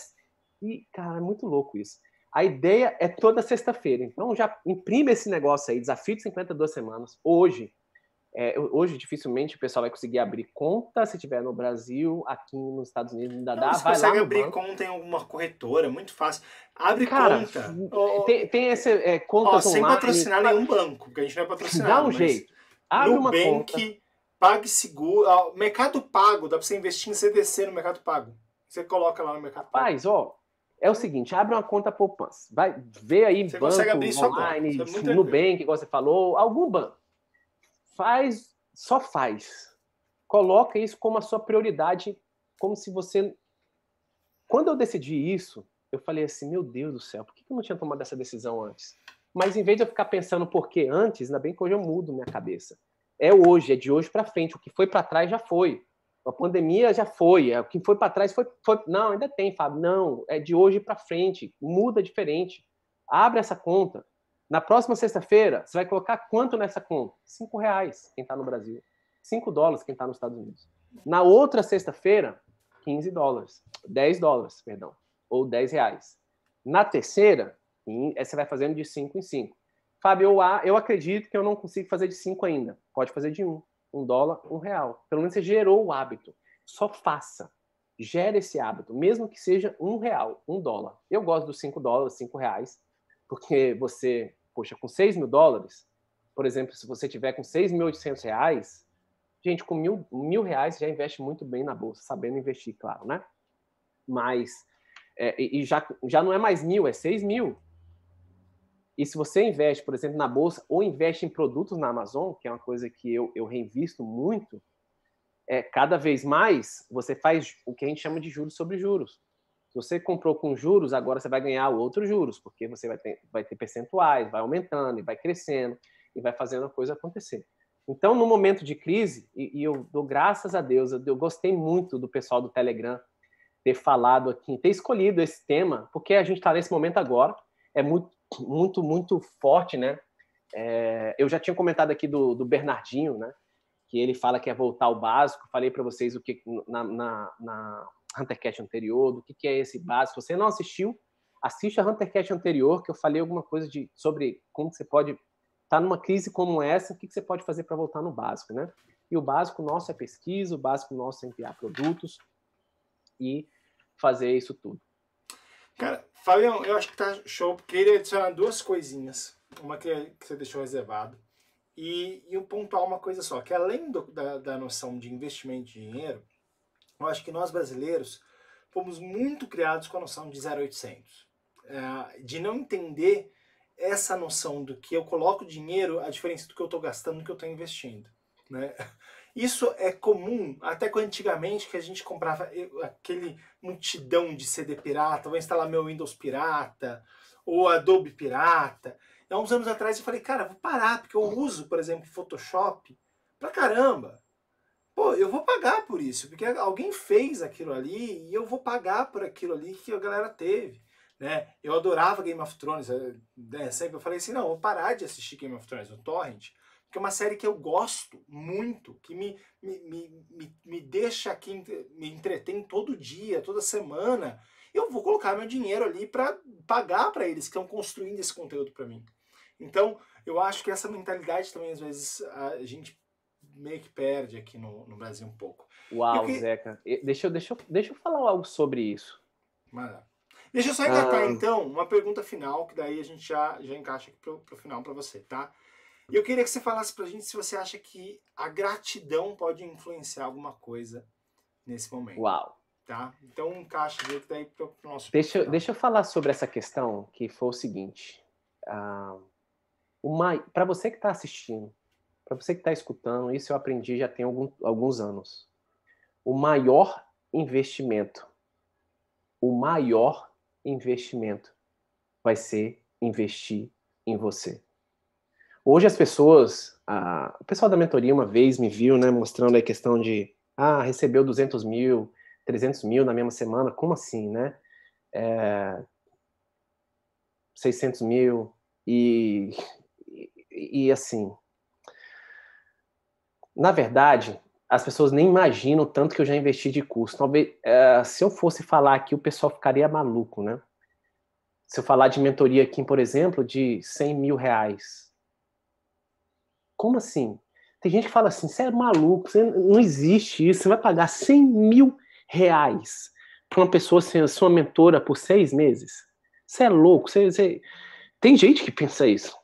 Ih, cara, é muito louco isso. A ideia é toda sexta-feira. Então já imprime esse negócio aí, desafio de 52 semanas, hoje. É, hoje, dificilmente, o pessoal vai conseguir abrir conta se tiver no Brasil, aqui nos Estados Unidos, ainda dá. você vai consegue abrir banco. conta em alguma corretora, é muito fácil. Abre Cara, conta. Tem, tem essa é, conta ó, Sem patrocinar nenhum banco, porque a gente não é Dá um jeito. Abre Nubank, uma conta. PagSeguro, ó, Mercado Pago, dá para você investir em CDC no Mercado Pago. Você coloca lá no Mercado Pago. Mas, ó, é o seguinte, abre uma conta poupança. Vai ver aí você banco abrir online, sua conta. É Nubank, igual você falou, algum banco Faz, só faz. Coloca isso como a sua prioridade, como se você. Quando eu decidi isso, eu falei assim: meu Deus do céu, por que eu não tinha tomado essa decisão antes? Mas em vez de eu ficar pensando por que antes, ainda bem que hoje eu mudo minha cabeça. É hoje, é de hoje para frente. O que foi para trás já foi. A pandemia já foi. É, o que foi para trás foi, foi, Não, ainda tem, Fábio. Não, é de hoje para frente. Muda diferente. Abre essa conta. Na próxima sexta-feira, você vai colocar quanto nessa conta? Cinco reais, quem está no Brasil. Cinco dólares, quem está nos Estados Unidos. Na outra sexta-feira, 15 dólares. 10 dólares, perdão. Ou 10 reais. Na terceira, é, você vai fazendo de 5 em 5. Fábio, eu, eu acredito que eu não consigo fazer de 5 ainda. Pode fazer de 1. Um. um dólar, um real. Pelo menos você gerou o hábito. Só faça. Gere esse hábito, mesmo que seja um real, um dólar. Eu gosto dos 5 dólares, 5 reais, porque você Poxa, com 6 mil dólares, por exemplo, se você tiver com 6.800 reais, gente, com mil, mil reais já investe muito bem na bolsa, sabendo investir, claro, né? Mas, é, e já, já não é mais mil, é 6 mil. E se você investe, por exemplo, na bolsa ou investe em produtos na Amazon, que é uma coisa que eu, eu reinvisto muito, é, cada vez mais você faz o que a gente chama de juros sobre juros. Se você comprou com juros, agora você vai ganhar outros juros, porque você vai ter, vai ter percentuais, vai aumentando e vai crescendo e vai fazendo a coisa acontecer. Então, no momento de crise, e, e eu dou graças a Deus, eu, eu gostei muito do pessoal do Telegram ter falado aqui, ter escolhido esse tema, porque a gente está nesse momento agora, é muito, muito, muito forte, né? É, eu já tinha comentado aqui do, do, Bernardinho, né? Que ele fala que é voltar ao básico. Falei para vocês o que na, na, na, Huntercast anterior, do que, que é esse básico. Se você não assistiu, assiste a Huntercast anterior, que eu falei alguma coisa de, sobre como você pode estar tá numa crise como essa, o que, que você pode fazer para voltar no básico, né? E o básico nosso é pesquisa, o básico nosso é enviar produtos e fazer isso tudo. Cara, Fabião, eu acho que tá show, porque ele adiciona duas coisinhas. Uma que, você deixou reservado e, e um pontuar uma coisa só, que além do, da, da noção de investimento de dinheiro, eu acho que nós brasileiros fomos muito criados com a noção de 0800, é, de não entender essa noção do que eu coloco dinheiro, a diferença do que eu estou gastando do que eu estou investindo. Né? <laughs> Isso é comum, até que antigamente que a gente comprava aquele multidão de CD pirata, vou instalar meu Windows pirata, ou Adobe pirata. Há uns anos atrás eu falei, cara, vou parar, porque eu uso, por exemplo, Photoshop pra caramba pô, eu vou pagar por isso, porque alguém fez aquilo ali e eu vou pagar por aquilo ali que a galera teve. Né? Eu adorava Game of Thrones, eh, né? sempre eu falei assim, não, vou parar de assistir Game of Thrones no Torrent, porque é uma série que eu gosto muito, que me, me, me, me, me deixa aqui, me entretém todo dia, toda semana. Eu vou colocar meu dinheiro ali para pagar para eles que estão construindo esse conteúdo para mim. Então, eu acho que essa mentalidade também, às vezes, a gente meio que perde aqui no, no Brasil um pouco. Uau, que... Zeca. Deixa eu, deixa, eu, deixa eu falar algo sobre isso. Maravilha. Deixa eu só engatar, ah. então, uma pergunta final, que daí a gente já, já encaixa aqui pro, pro final para você, tá? E eu queria que você falasse pra gente se você acha que a gratidão pode influenciar alguma coisa nesse momento. Uau! Tá? Então encaixa aí daí pro nosso. Deixa, eu, deixa eu falar sobre essa questão que foi o seguinte. Uh, ah, para você que está assistindo, para você que está escutando, isso eu aprendi já tem algum, alguns anos. O maior investimento, o maior investimento vai ser investir em você. Hoje as pessoas, a, o pessoal da mentoria uma vez me viu, né, mostrando a questão de, ah, recebeu 200 mil, 300 mil na mesma semana, como assim, né? É, 600 mil e, e, e assim, na verdade, as pessoas nem imaginam tanto que eu já investi de curso. Talvez, é, se eu fosse falar aqui, o pessoal ficaria maluco, né? Se eu falar de mentoria aqui, por exemplo, de 100 mil reais. Como assim? Tem gente que fala assim, você é maluco, não existe isso, você vai pagar 100 mil reais para uma pessoa ser sua mentora por seis meses? Você é louco, você, Tem gente que pensa isso.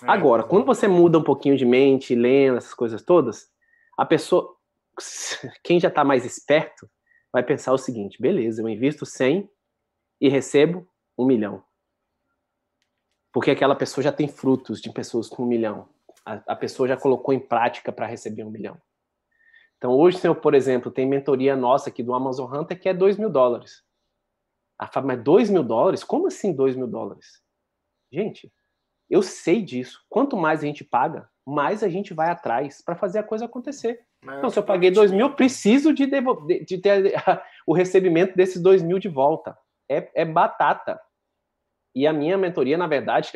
É. Agora, quando você muda um pouquinho de mente, lendo essas coisas todas, a pessoa, <laughs> quem já está mais esperto, vai pensar o seguinte: beleza, eu invisto 100 e recebo um milhão. Porque aquela pessoa já tem frutos de pessoas com um milhão. A, a pessoa já colocou em prática para receber um milhão. Então, hoje, por exemplo, tem mentoria nossa aqui do Amazon Hunter que é 2 mil dólares. A Fábio, mas 2 mil dólares? Como assim 2 mil dólares? Gente, eu sei disso. Quanto mais a gente paga, mais a gente vai atrás para fazer a coisa acontecer. Mas é, então, se eu paguei dois mil, preciso de, de ter <laughs> o recebimento desses dois mil de volta. É, é batata. E a minha mentoria, na verdade,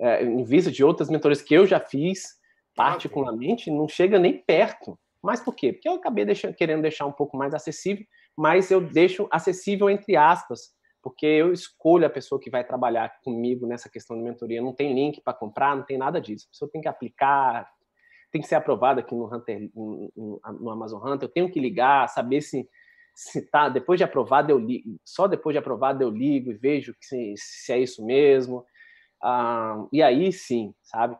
é, em vista de outras mentorias que eu já fiz, particularmente, não chega nem perto. Mas por quê? Porque eu acabei deixando, querendo deixar um pouco mais acessível, mas eu deixo acessível entre aspas, porque eu escolho a pessoa que vai trabalhar comigo nessa questão de mentoria. Não tem link para comprar, não tem nada disso. A pessoa tem que aplicar, tem que ser aprovada aqui no, Hunter, no, Amazon Hunter. Eu tenho que ligar, saber se se tá depois de aprovado eu ligo, só depois de aprovado eu ligo e vejo se, se é isso mesmo. Ah, e aí sim, sabe?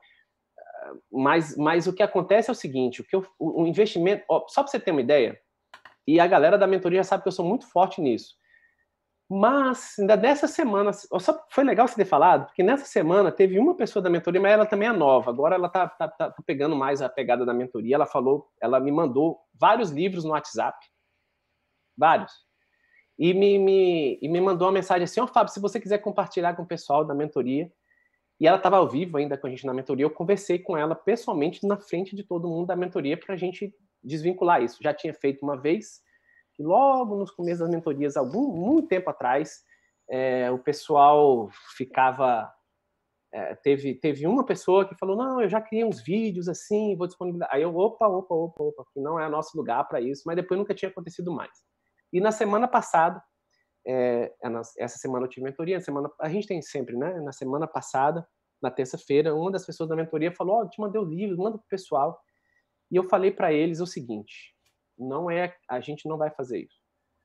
Mas, mas o que acontece é o seguinte: o que eu, o investimento, ó, só para você ter uma ideia, e a galera da mentoria sabe que eu sou muito forte nisso. Mas, ainda nessa semana, só foi legal você ter falado, porque nessa semana teve uma pessoa da mentoria, mas ela também é nova, agora ela está tá, tá, tá pegando mais a pegada da mentoria. Ela falou, ela me mandou vários livros no WhatsApp, vários, e me, me, e me mandou uma mensagem assim: Ó, oh, Fábio, se você quiser compartilhar com o pessoal da mentoria, e ela estava ao vivo ainda com a gente na mentoria, eu conversei com ela pessoalmente na frente de todo mundo da mentoria para a gente desvincular isso. Já tinha feito uma vez, que logo nos começos das mentorias, algum muito tempo atrás, é, o pessoal ficava é, teve teve uma pessoa que falou não eu já criei uns vídeos assim vou disponibilizar aí eu opa opa opa opa que não é nosso lugar para isso mas depois nunca tinha acontecido mais e na semana passada é, é essa semana eu tive mentoria semana a gente tem sempre né na semana passada na terça-feira uma das pessoas da mentoria falou ó oh, te mandei o livro manda pro pessoal e eu falei para eles o seguinte não é, a gente não vai fazer isso,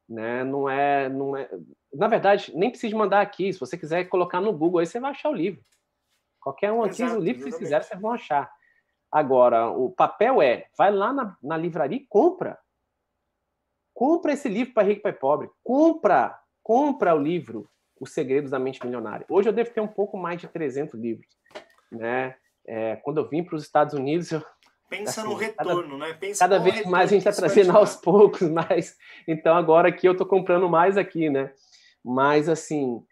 né? Não é, não é. Na verdade, nem precisa mandar aqui. Se você quiser colocar no Google, aí você vai achar o livro. Qualquer um aqui, Exato, o livro que vocês quiserem, vocês vão achar. Agora, o papel é, vai lá na, na livraria e compra. Compra esse livro para rico e para pobre. Compra, compra o livro Os Segredos da Mente Milionária. Hoje eu devo ter um pouco mais de 300 livros, né? É, quando eu vim para os Estados Unidos, <laughs> eu Pensa assim, no retorno, cada, né? Pensa cada vez mais a gente está trazendo aos poucos, <laughs> mas então agora aqui eu estou comprando mais aqui, né? Mas assim,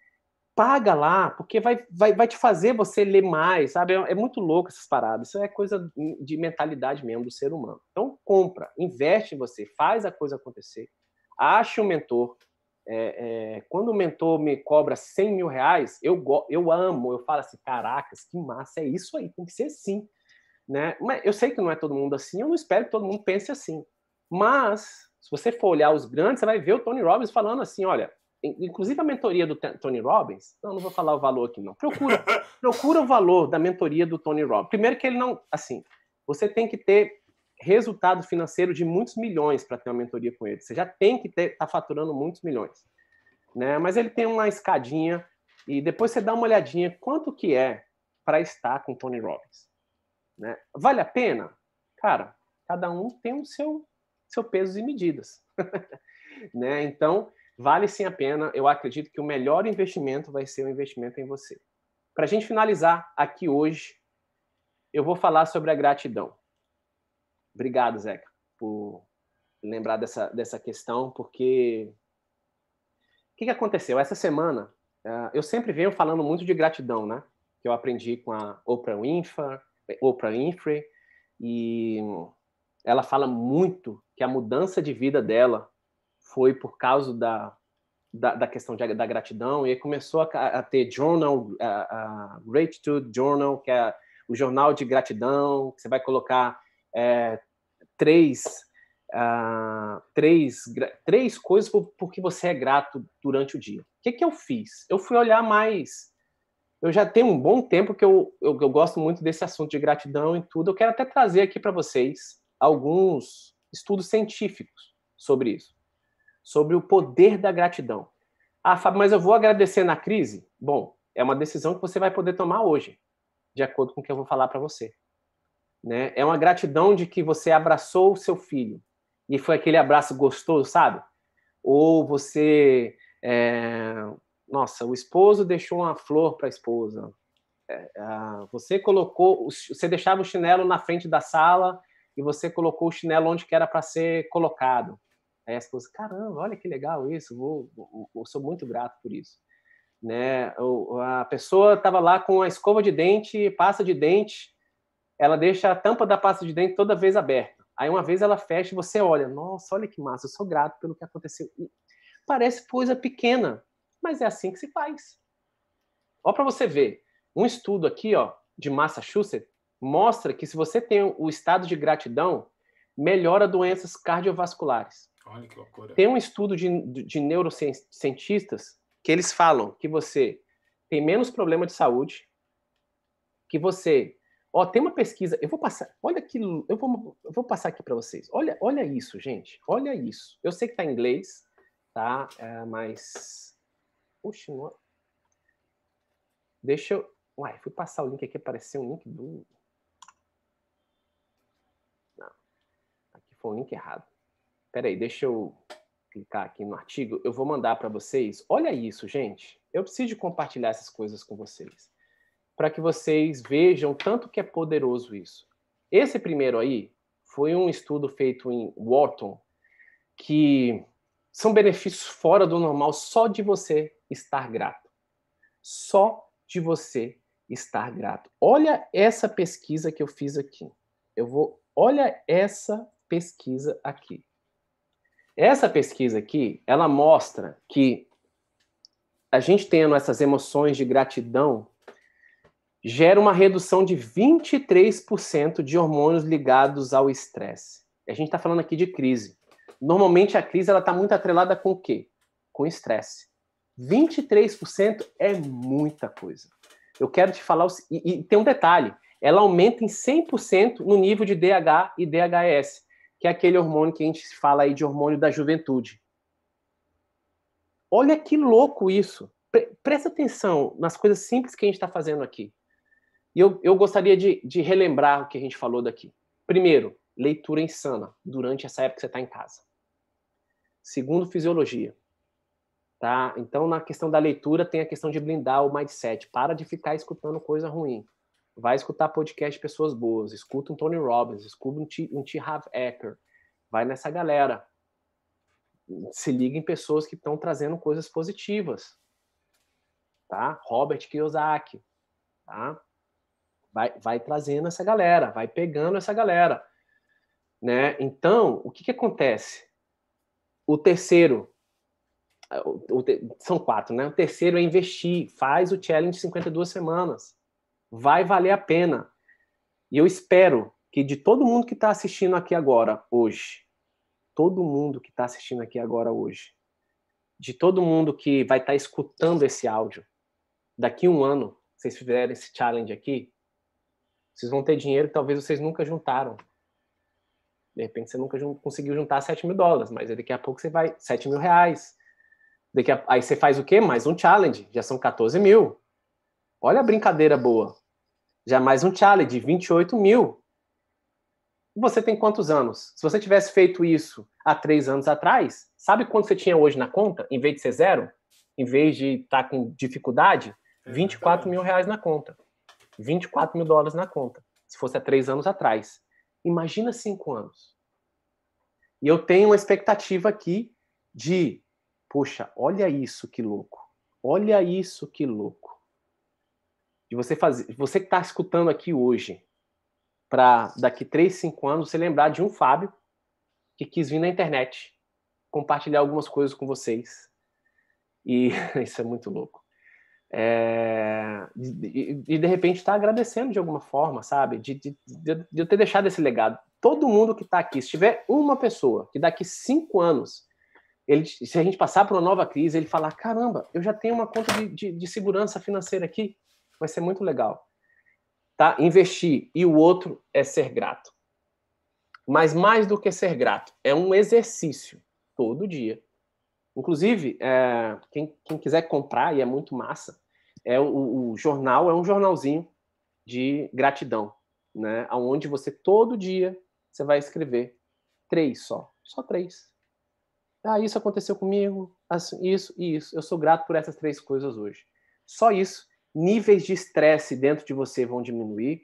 paga lá, porque vai, vai, vai te fazer você ler mais, sabe? É, é, muito louco essas paradas. Isso é coisa de mentalidade mesmo do ser humano. Então compra, investe em você, faz a coisa acontecer, acha um mentor. É, é, quando o mentor me cobra 100 mil reais, eu, eu amo, eu falo assim, caracas, que massa, é isso aí, tem que ser sim né? Mas eu sei que não é todo mundo assim, eu não espero que todo mundo pense assim. Mas se você for olhar os grandes, você vai ver o Tony Robbins falando assim, olha, inclusive a mentoria do Tony Robbins, não, não vou falar o valor aqui não. Procura, <laughs> procura o valor da mentoria do Tony Robbins. Primeiro que ele não, assim, você tem que ter resultado financeiro de muitos milhões para ter uma mentoria com ele. Você já tem que estar tá faturando muitos milhões, né? Mas ele tem uma escadinha e depois você dá uma olhadinha quanto que é para estar com Tony Robbins. Né? Vale a pena? Cara, cada um tem o seu, seu peso e medidas. <laughs> né? Então, vale sim a pena. Eu acredito que o melhor investimento vai ser o investimento em você. Para a gente finalizar aqui hoje, eu vou falar sobre a gratidão. Obrigado, Zeca, por lembrar dessa, dessa questão, porque o que, que aconteceu? Essa semana, eh, eu sempre venho falando muito de gratidão, né? Que eu aprendi com a Oprah Winfrey, Oprah Winfrey, e ela fala muito que a mudança de vida dela foi por causa da, da, da questão de, da gratidão, e começou a, a, ter journal, a, a Gratitude Journal, que é o jornal de gratidão, que você vai colocar é, três, ah, três, três coisas por, por que você é grato durante o dia. O que, que eu fiz? Eu fui olhar mais eu já tenho um bom tempo que eu, eu, eu gosto muito desse assunto de gratidão e tudo. Eu quero até trazer aqui para vocês alguns estudos científicos sobre isso, sobre o poder da gratidão. Ah, Fábio, mas eu vou agradecer na crise? Bom, é uma decisão que você vai poder tomar hoje, de acordo com o que eu vou falar para você. Né? É uma gratidão de que você abraçou o seu filho e foi aquele abraço gostoso, sabe? Ou você é, nossa, o esposo deixou uma flor para é, a esposa. Você colocou, você deixava o chinelo na frente da sala e você colocou o chinelo onde que era para ser colocado. Aí a esposa, caramba, olha que legal isso, vou, vou, eu sou muito grato por isso. Né? A pessoa estava lá com a escova de dente, pasta de dente, ela deixa a tampa da pasta de dente toda vez aberta. Aí uma vez ela fecha e você olha, nossa, olha que massa, eu sou grato pelo que aconteceu. parece coisa pequena, mas é assim que se faz. Ó para você ver, um estudo aqui, ó, de Massachusetts mostra que se você tem o estado de gratidão, melhora doenças cardiovasculares. Olha que loucura. Tem um estudo de, de neurocientistas que eles falam que você tem menos problema de saúde, que você. Ó, tem uma pesquisa, eu vou passar, olha que. Eu vou, eu vou passar aqui para vocês. Olha, olha isso, gente, olha isso. Eu sei que tá em inglês, tá? É, mas Oxe, não. É. Deixa eu. Uai, fui passar o link aqui, apareceu um link do. Não. Aqui foi um link errado. Peraí, deixa eu clicar aqui no artigo. Eu vou mandar para vocês. Olha isso, gente. Eu preciso compartilhar essas coisas com vocês. Para que vocês vejam tanto que é poderoso isso. Esse primeiro aí foi um estudo feito em Wharton que são benefícios fora do normal só de você estar grato. Só de você estar grato. Olha essa pesquisa que eu fiz aqui. Eu vou. Olha essa pesquisa aqui. Essa pesquisa aqui, ela mostra que a gente tendo essas emoções de gratidão gera uma redução de 23% de hormônios ligados ao estresse. A gente está falando aqui de crise. Normalmente a crise ela está muito atrelada com o quê? Com estresse. 23% é muita coisa. Eu quero te falar, e, e tem um detalhe, ela aumenta em 100% no nível de DH e DHS, que é aquele hormônio que a gente fala aí de hormônio da juventude. Olha que louco isso. presta atenção nas coisas simples que a gente está fazendo aqui. E eu, eu gostaria de, de relembrar o que a gente falou daqui. Primeiro, leitura insana durante essa época que você está em casa. Segundo, fisiologia. Tá? Então, na questão da leitura, tem a questão de blindar o mindset. Para de ficar escutando coisa ruim. Vai escutar podcast de pessoas boas. Escuta um Tony Robbins, escuta um T. Um T Harv Vai nessa galera. Se liga em pessoas que estão trazendo coisas positivas. Tá? Robert Kiyosaki. Tá? Vai, vai trazendo essa galera. Vai pegando essa galera. Né? Então, o que, que acontece? O terceiro o, o, são quatro, né? O terceiro é investir, faz o challenge 52 semanas. Vai valer a pena. E eu espero que de todo mundo que está assistindo aqui agora, hoje, todo mundo que está assistindo aqui agora hoje, de todo mundo que vai estar tá escutando esse áudio, daqui um ano, vocês fizerem esse challenge aqui, vocês vão ter dinheiro que talvez vocês nunca juntaram. De repente você nunca conseguiu juntar 7 mil dólares, mas daqui a pouco você vai. 7 mil reais. Daqui a, aí você faz o quê? Mais um challenge. Já são 14 mil. Olha a brincadeira boa. Já mais um challenge, 28 mil. Você tem quantos anos? Se você tivesse feito isso há três anos atrás, sabe quanto você tinha hoje na conta? Em vez de ser zero, em vez de estar tá com dificuldade, 24 mil reais na conta. 24 mil dólares na conta. Se fosse há três anos atrás. Imagina cinco anos. E eu tenho uma expectativa aqui de Poxa, olha isso que louco. Olha isso que louco. De você fazer, você que está escutando aqui hoje, para daqui 3, 5 anos você lembrar de um Fábio que quis vir na internet compartilhar algumas coisas com vocês. E <laughs> isso é muito louco. É, e, e, de repente está agradecendo de alguma forma, sabe? De, de, de, eu ter deixado esse legado. Todo mundo que está aqui, se tiver uma pessoa que daqui cinco anos ele, se a gente passar por uma nova crise, ele falar: caramba, eu já tenho uma conta de, de, de segurança financeira aqui, vai ser muito legal. Tá? Investir e o outro é ser grato. Mas mais do que ser grato, é um exercício todo dia. Inclusive, é, quem, quem, quiser comprar, e é muito massa, é o, o jornal é um jornalzinho de gratidão, né? Onde você todo dia você vai escrever três só, só três ah, isso aconteceu comigo, assim, isso e isso. Eu sou grato por essas três coisas hoje. Só isso. Níveis de estresse dentro de você vão diminuir.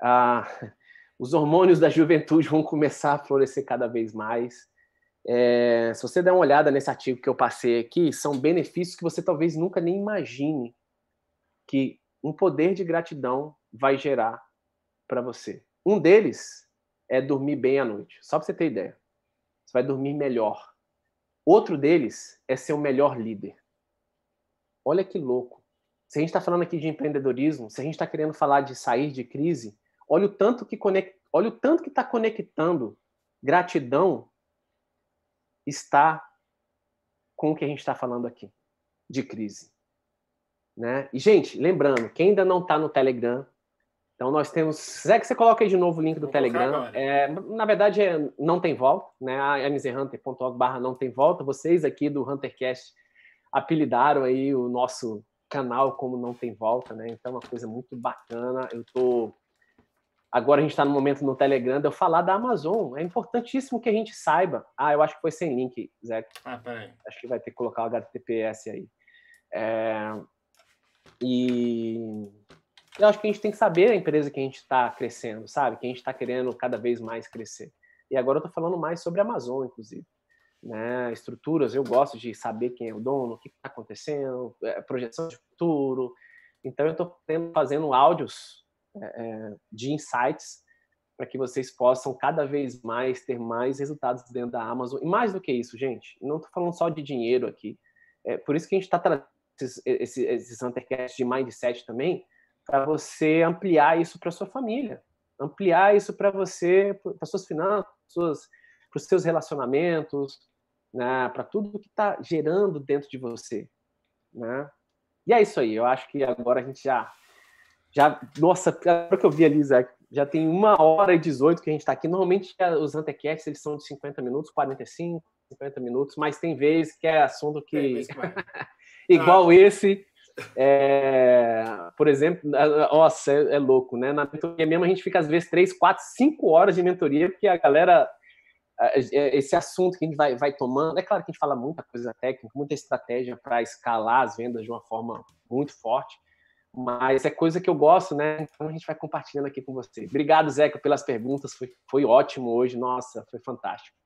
Ah, <laughs> os hormônios da juventude vão começar a florescer cada vez mais. É, se você der uma olhada nesse artigo que eu passei aqui, são benefícios que você talvez nunca nem imagine que um poder de gratidão vai gerar para você. Um deles é dormir bem à noite. Só para você ter ideia. Você vai dormir melhor. Outro deles é ser o melhor líder. Olha que louco. Se a gente está falando aqui de empreendedorismo, se a gente está querendo falar de sair de crise, olha o tanto que olha o tanto que está conectando gratidão está com o que a gente está falando aqui de crise, né? E gente, lembrando, quem ainda não está no Telegram, então nós temos. É que você coloca aí de novo o link do Vou Telegram. É, na verdade, é, não tem volta, né? A mzhunter.org não tem volta. Vocês aqui do HunterCast apelidaram aí o nosso canal como não tem volta, né? Então é uma coisa muito bacana. Eu tô Agora a gente está no momento no Telegram de eu falar da Amazon. É importantíssimo que a gente saiba. Ah, eu acho que foi sem link, Zé. Ah, peraí. Acho que vai ter que colocar o HTTPS aí. É... E eu acho que a gente tem que saber a empresa que a gente está crescendo, sabe? Que a gente está querendo cada vez mais crescer. E agora eu estou falando mais sobre a Amazon, inclusive. Né? Estruturas, eu gosto de saber quem é o dono, o que está acontecendo, é, projeção de futuro. Então, eu estou fazendo áudios é, é de insights para que vocês possam cada vez mais ter mais resultados dentro da Amazon. E mais do que isso, gente, não estou falando só de dinheiro aqui. É por isso que a gente está trazendo esses, esses, esses de mindset também, para você ampliar isso para sua família, ampliar isso para você, para suas finanças, para os seus relacionamentos, né? para tudo que está gerando dentro de você, né? E é isso aí. Eu acho que agora a gente já, já, nossa, agora que eu vi ali, Zé, já tem uma hora e 18 que a gente está aqui. Normalmente é, os antecasts eles são de 50 minutos, 45, 50 minutos, mas tem vezes que é assunto que é, mas... <laughs> igual ah, esse é, por exemplo, nossa, é, é, louco, né? Na mentoria mesmo a gente fica às vezes três, quatro, cinco horas de mentoria, porque a galera é, esse assunto que a gente vai, vai tomando, é claro que a gente fala muita coisa técnica, muita estratégia para escalar as vendas de uma forma muito forte, mas é coisa que eu gosto, né? Então a gente vai compartilhando aqui com você. Obrigado, Zeca, pelas perguntas, foi, foi ótimo hoje, nossa, foi fantástico.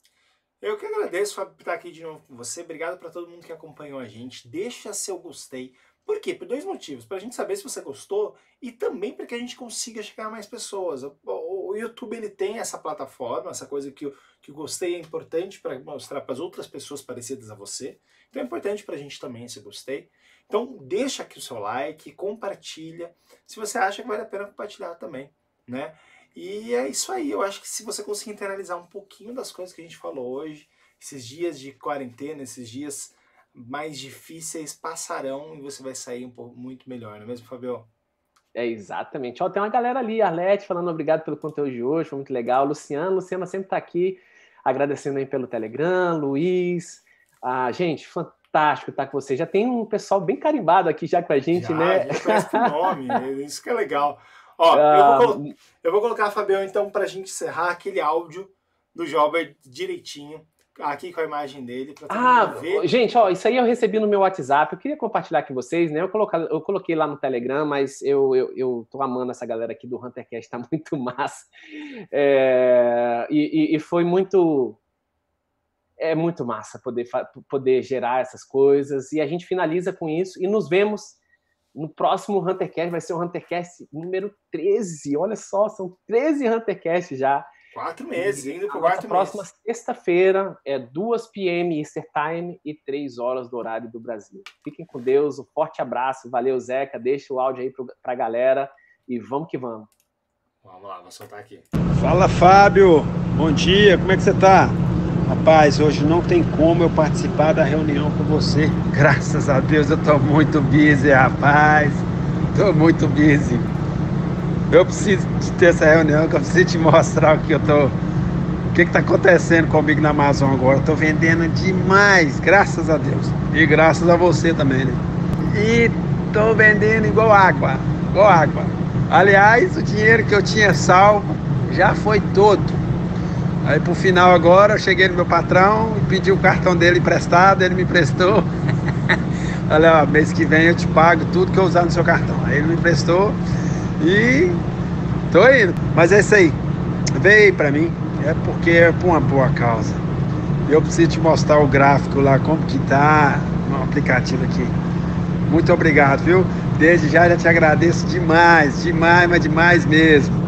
Eu que agradeço, Fábio, por estar aqui de novo com você. Obrigado para todo mundo que acompanhou a gente. Deixa seu gostei, por quê? Por dois motivos. Para a gente saber se você gostou e também para que a gente consiga chegar a mais pessoas. O, YouTube ele tem essa plataforma, essa coisa que, que o gostei é importante para mostrar para as outras pessoas parecidas a você. Então é importante para a gente também se gostei. Então deixa aqui o seu like, compartilha. Se você acha que vale a pena compartilhar também, né? E é isso aí. Eu acho que se você conseguir internalizar um pouquinho das coisas que a gente falou hoje, esses dias de quarentena, esses dias mais difíceis passarão e você vai sair um pouco muito melhor, não é mesmo, Fabio? É, exatamente. Ó, tem uma galera ali, Arlete, falando obrigado pelo conteúdo de hoje, foi muito legal. Luciano, Luciana sempre está aqui, agradecendo aí pelo Telegram, Luiz. Ah, gente, fantástico estar tá com vocês. Já tem um pessoal bem carimbado aqui já com a gente, já, né? A gente conhece o nome, <laughs> é isso que é legal. Ó, eu, vou, ah, eu vou colocar, Fabião, então, para a gente encerrar aquele áudio do Jobber direitinho aqui com a imagem dele para ah, ver. Gente, ó, isso aí eu recebi no meu WhatsApp. Eu queria compartilhar com vocês, né? Eu, eu coloquei lá no Telegram, mas eu, eu, eu tô amando essa galera aqui do HunterCast, tá <laughs> muito massa. É, e, e, foi muito. É muito massa poder, poder gerar essas coisas. E a gente finaliza com isso e nos vemos. No próximo HunterCast vai ser o HunterCast número 13. Olha só, são 13 HunterCast já. Quatro meses, ainda por quatro meses. Próxima sexta-feira é 2 p.m. Easter Time e 3 horas do horário do Brasil. Fiquem com Deus, um forte abraço, valeu Zeca, deixa o áudio aí para a galera e vamos que vamos. Vamos lá, vamos soltar aqui. Fala Fábio, bom dia, como é que você está, Rapaz, hoje não tem como eu participar da reunião com você. Graças a Deus eu estou muito busy, rapaz. Estou muito busy. Eu preciso ter essa reunião, que eu preciso te mostrar o que eu tô. O que está acontecendo comigo na Amazon agora? Estou vendendo demais, graças a Deus. E graças a você também, né? E estou vendendo igual água, igual água. Aliás, o dinheiro que eu tinha salvo já foi todo. Aí pro final agora eu cheguei no meu patrão e pedi o cartão dele emprestado, ele me emprestou. Olha, <laughs> mês que vem eu te pago tudo que eu usar no seu cartão. Aí ele me emprestou. E tô indo. Mas é isso aí. Veio para mim. É porque é por uma boa causa. Eu preciso te mostrar o gráfico lá, como que tá no aplicativo aqui. Muito obrigado, viu? Desde já já te agradeço demais, demais, mas demais mesmo.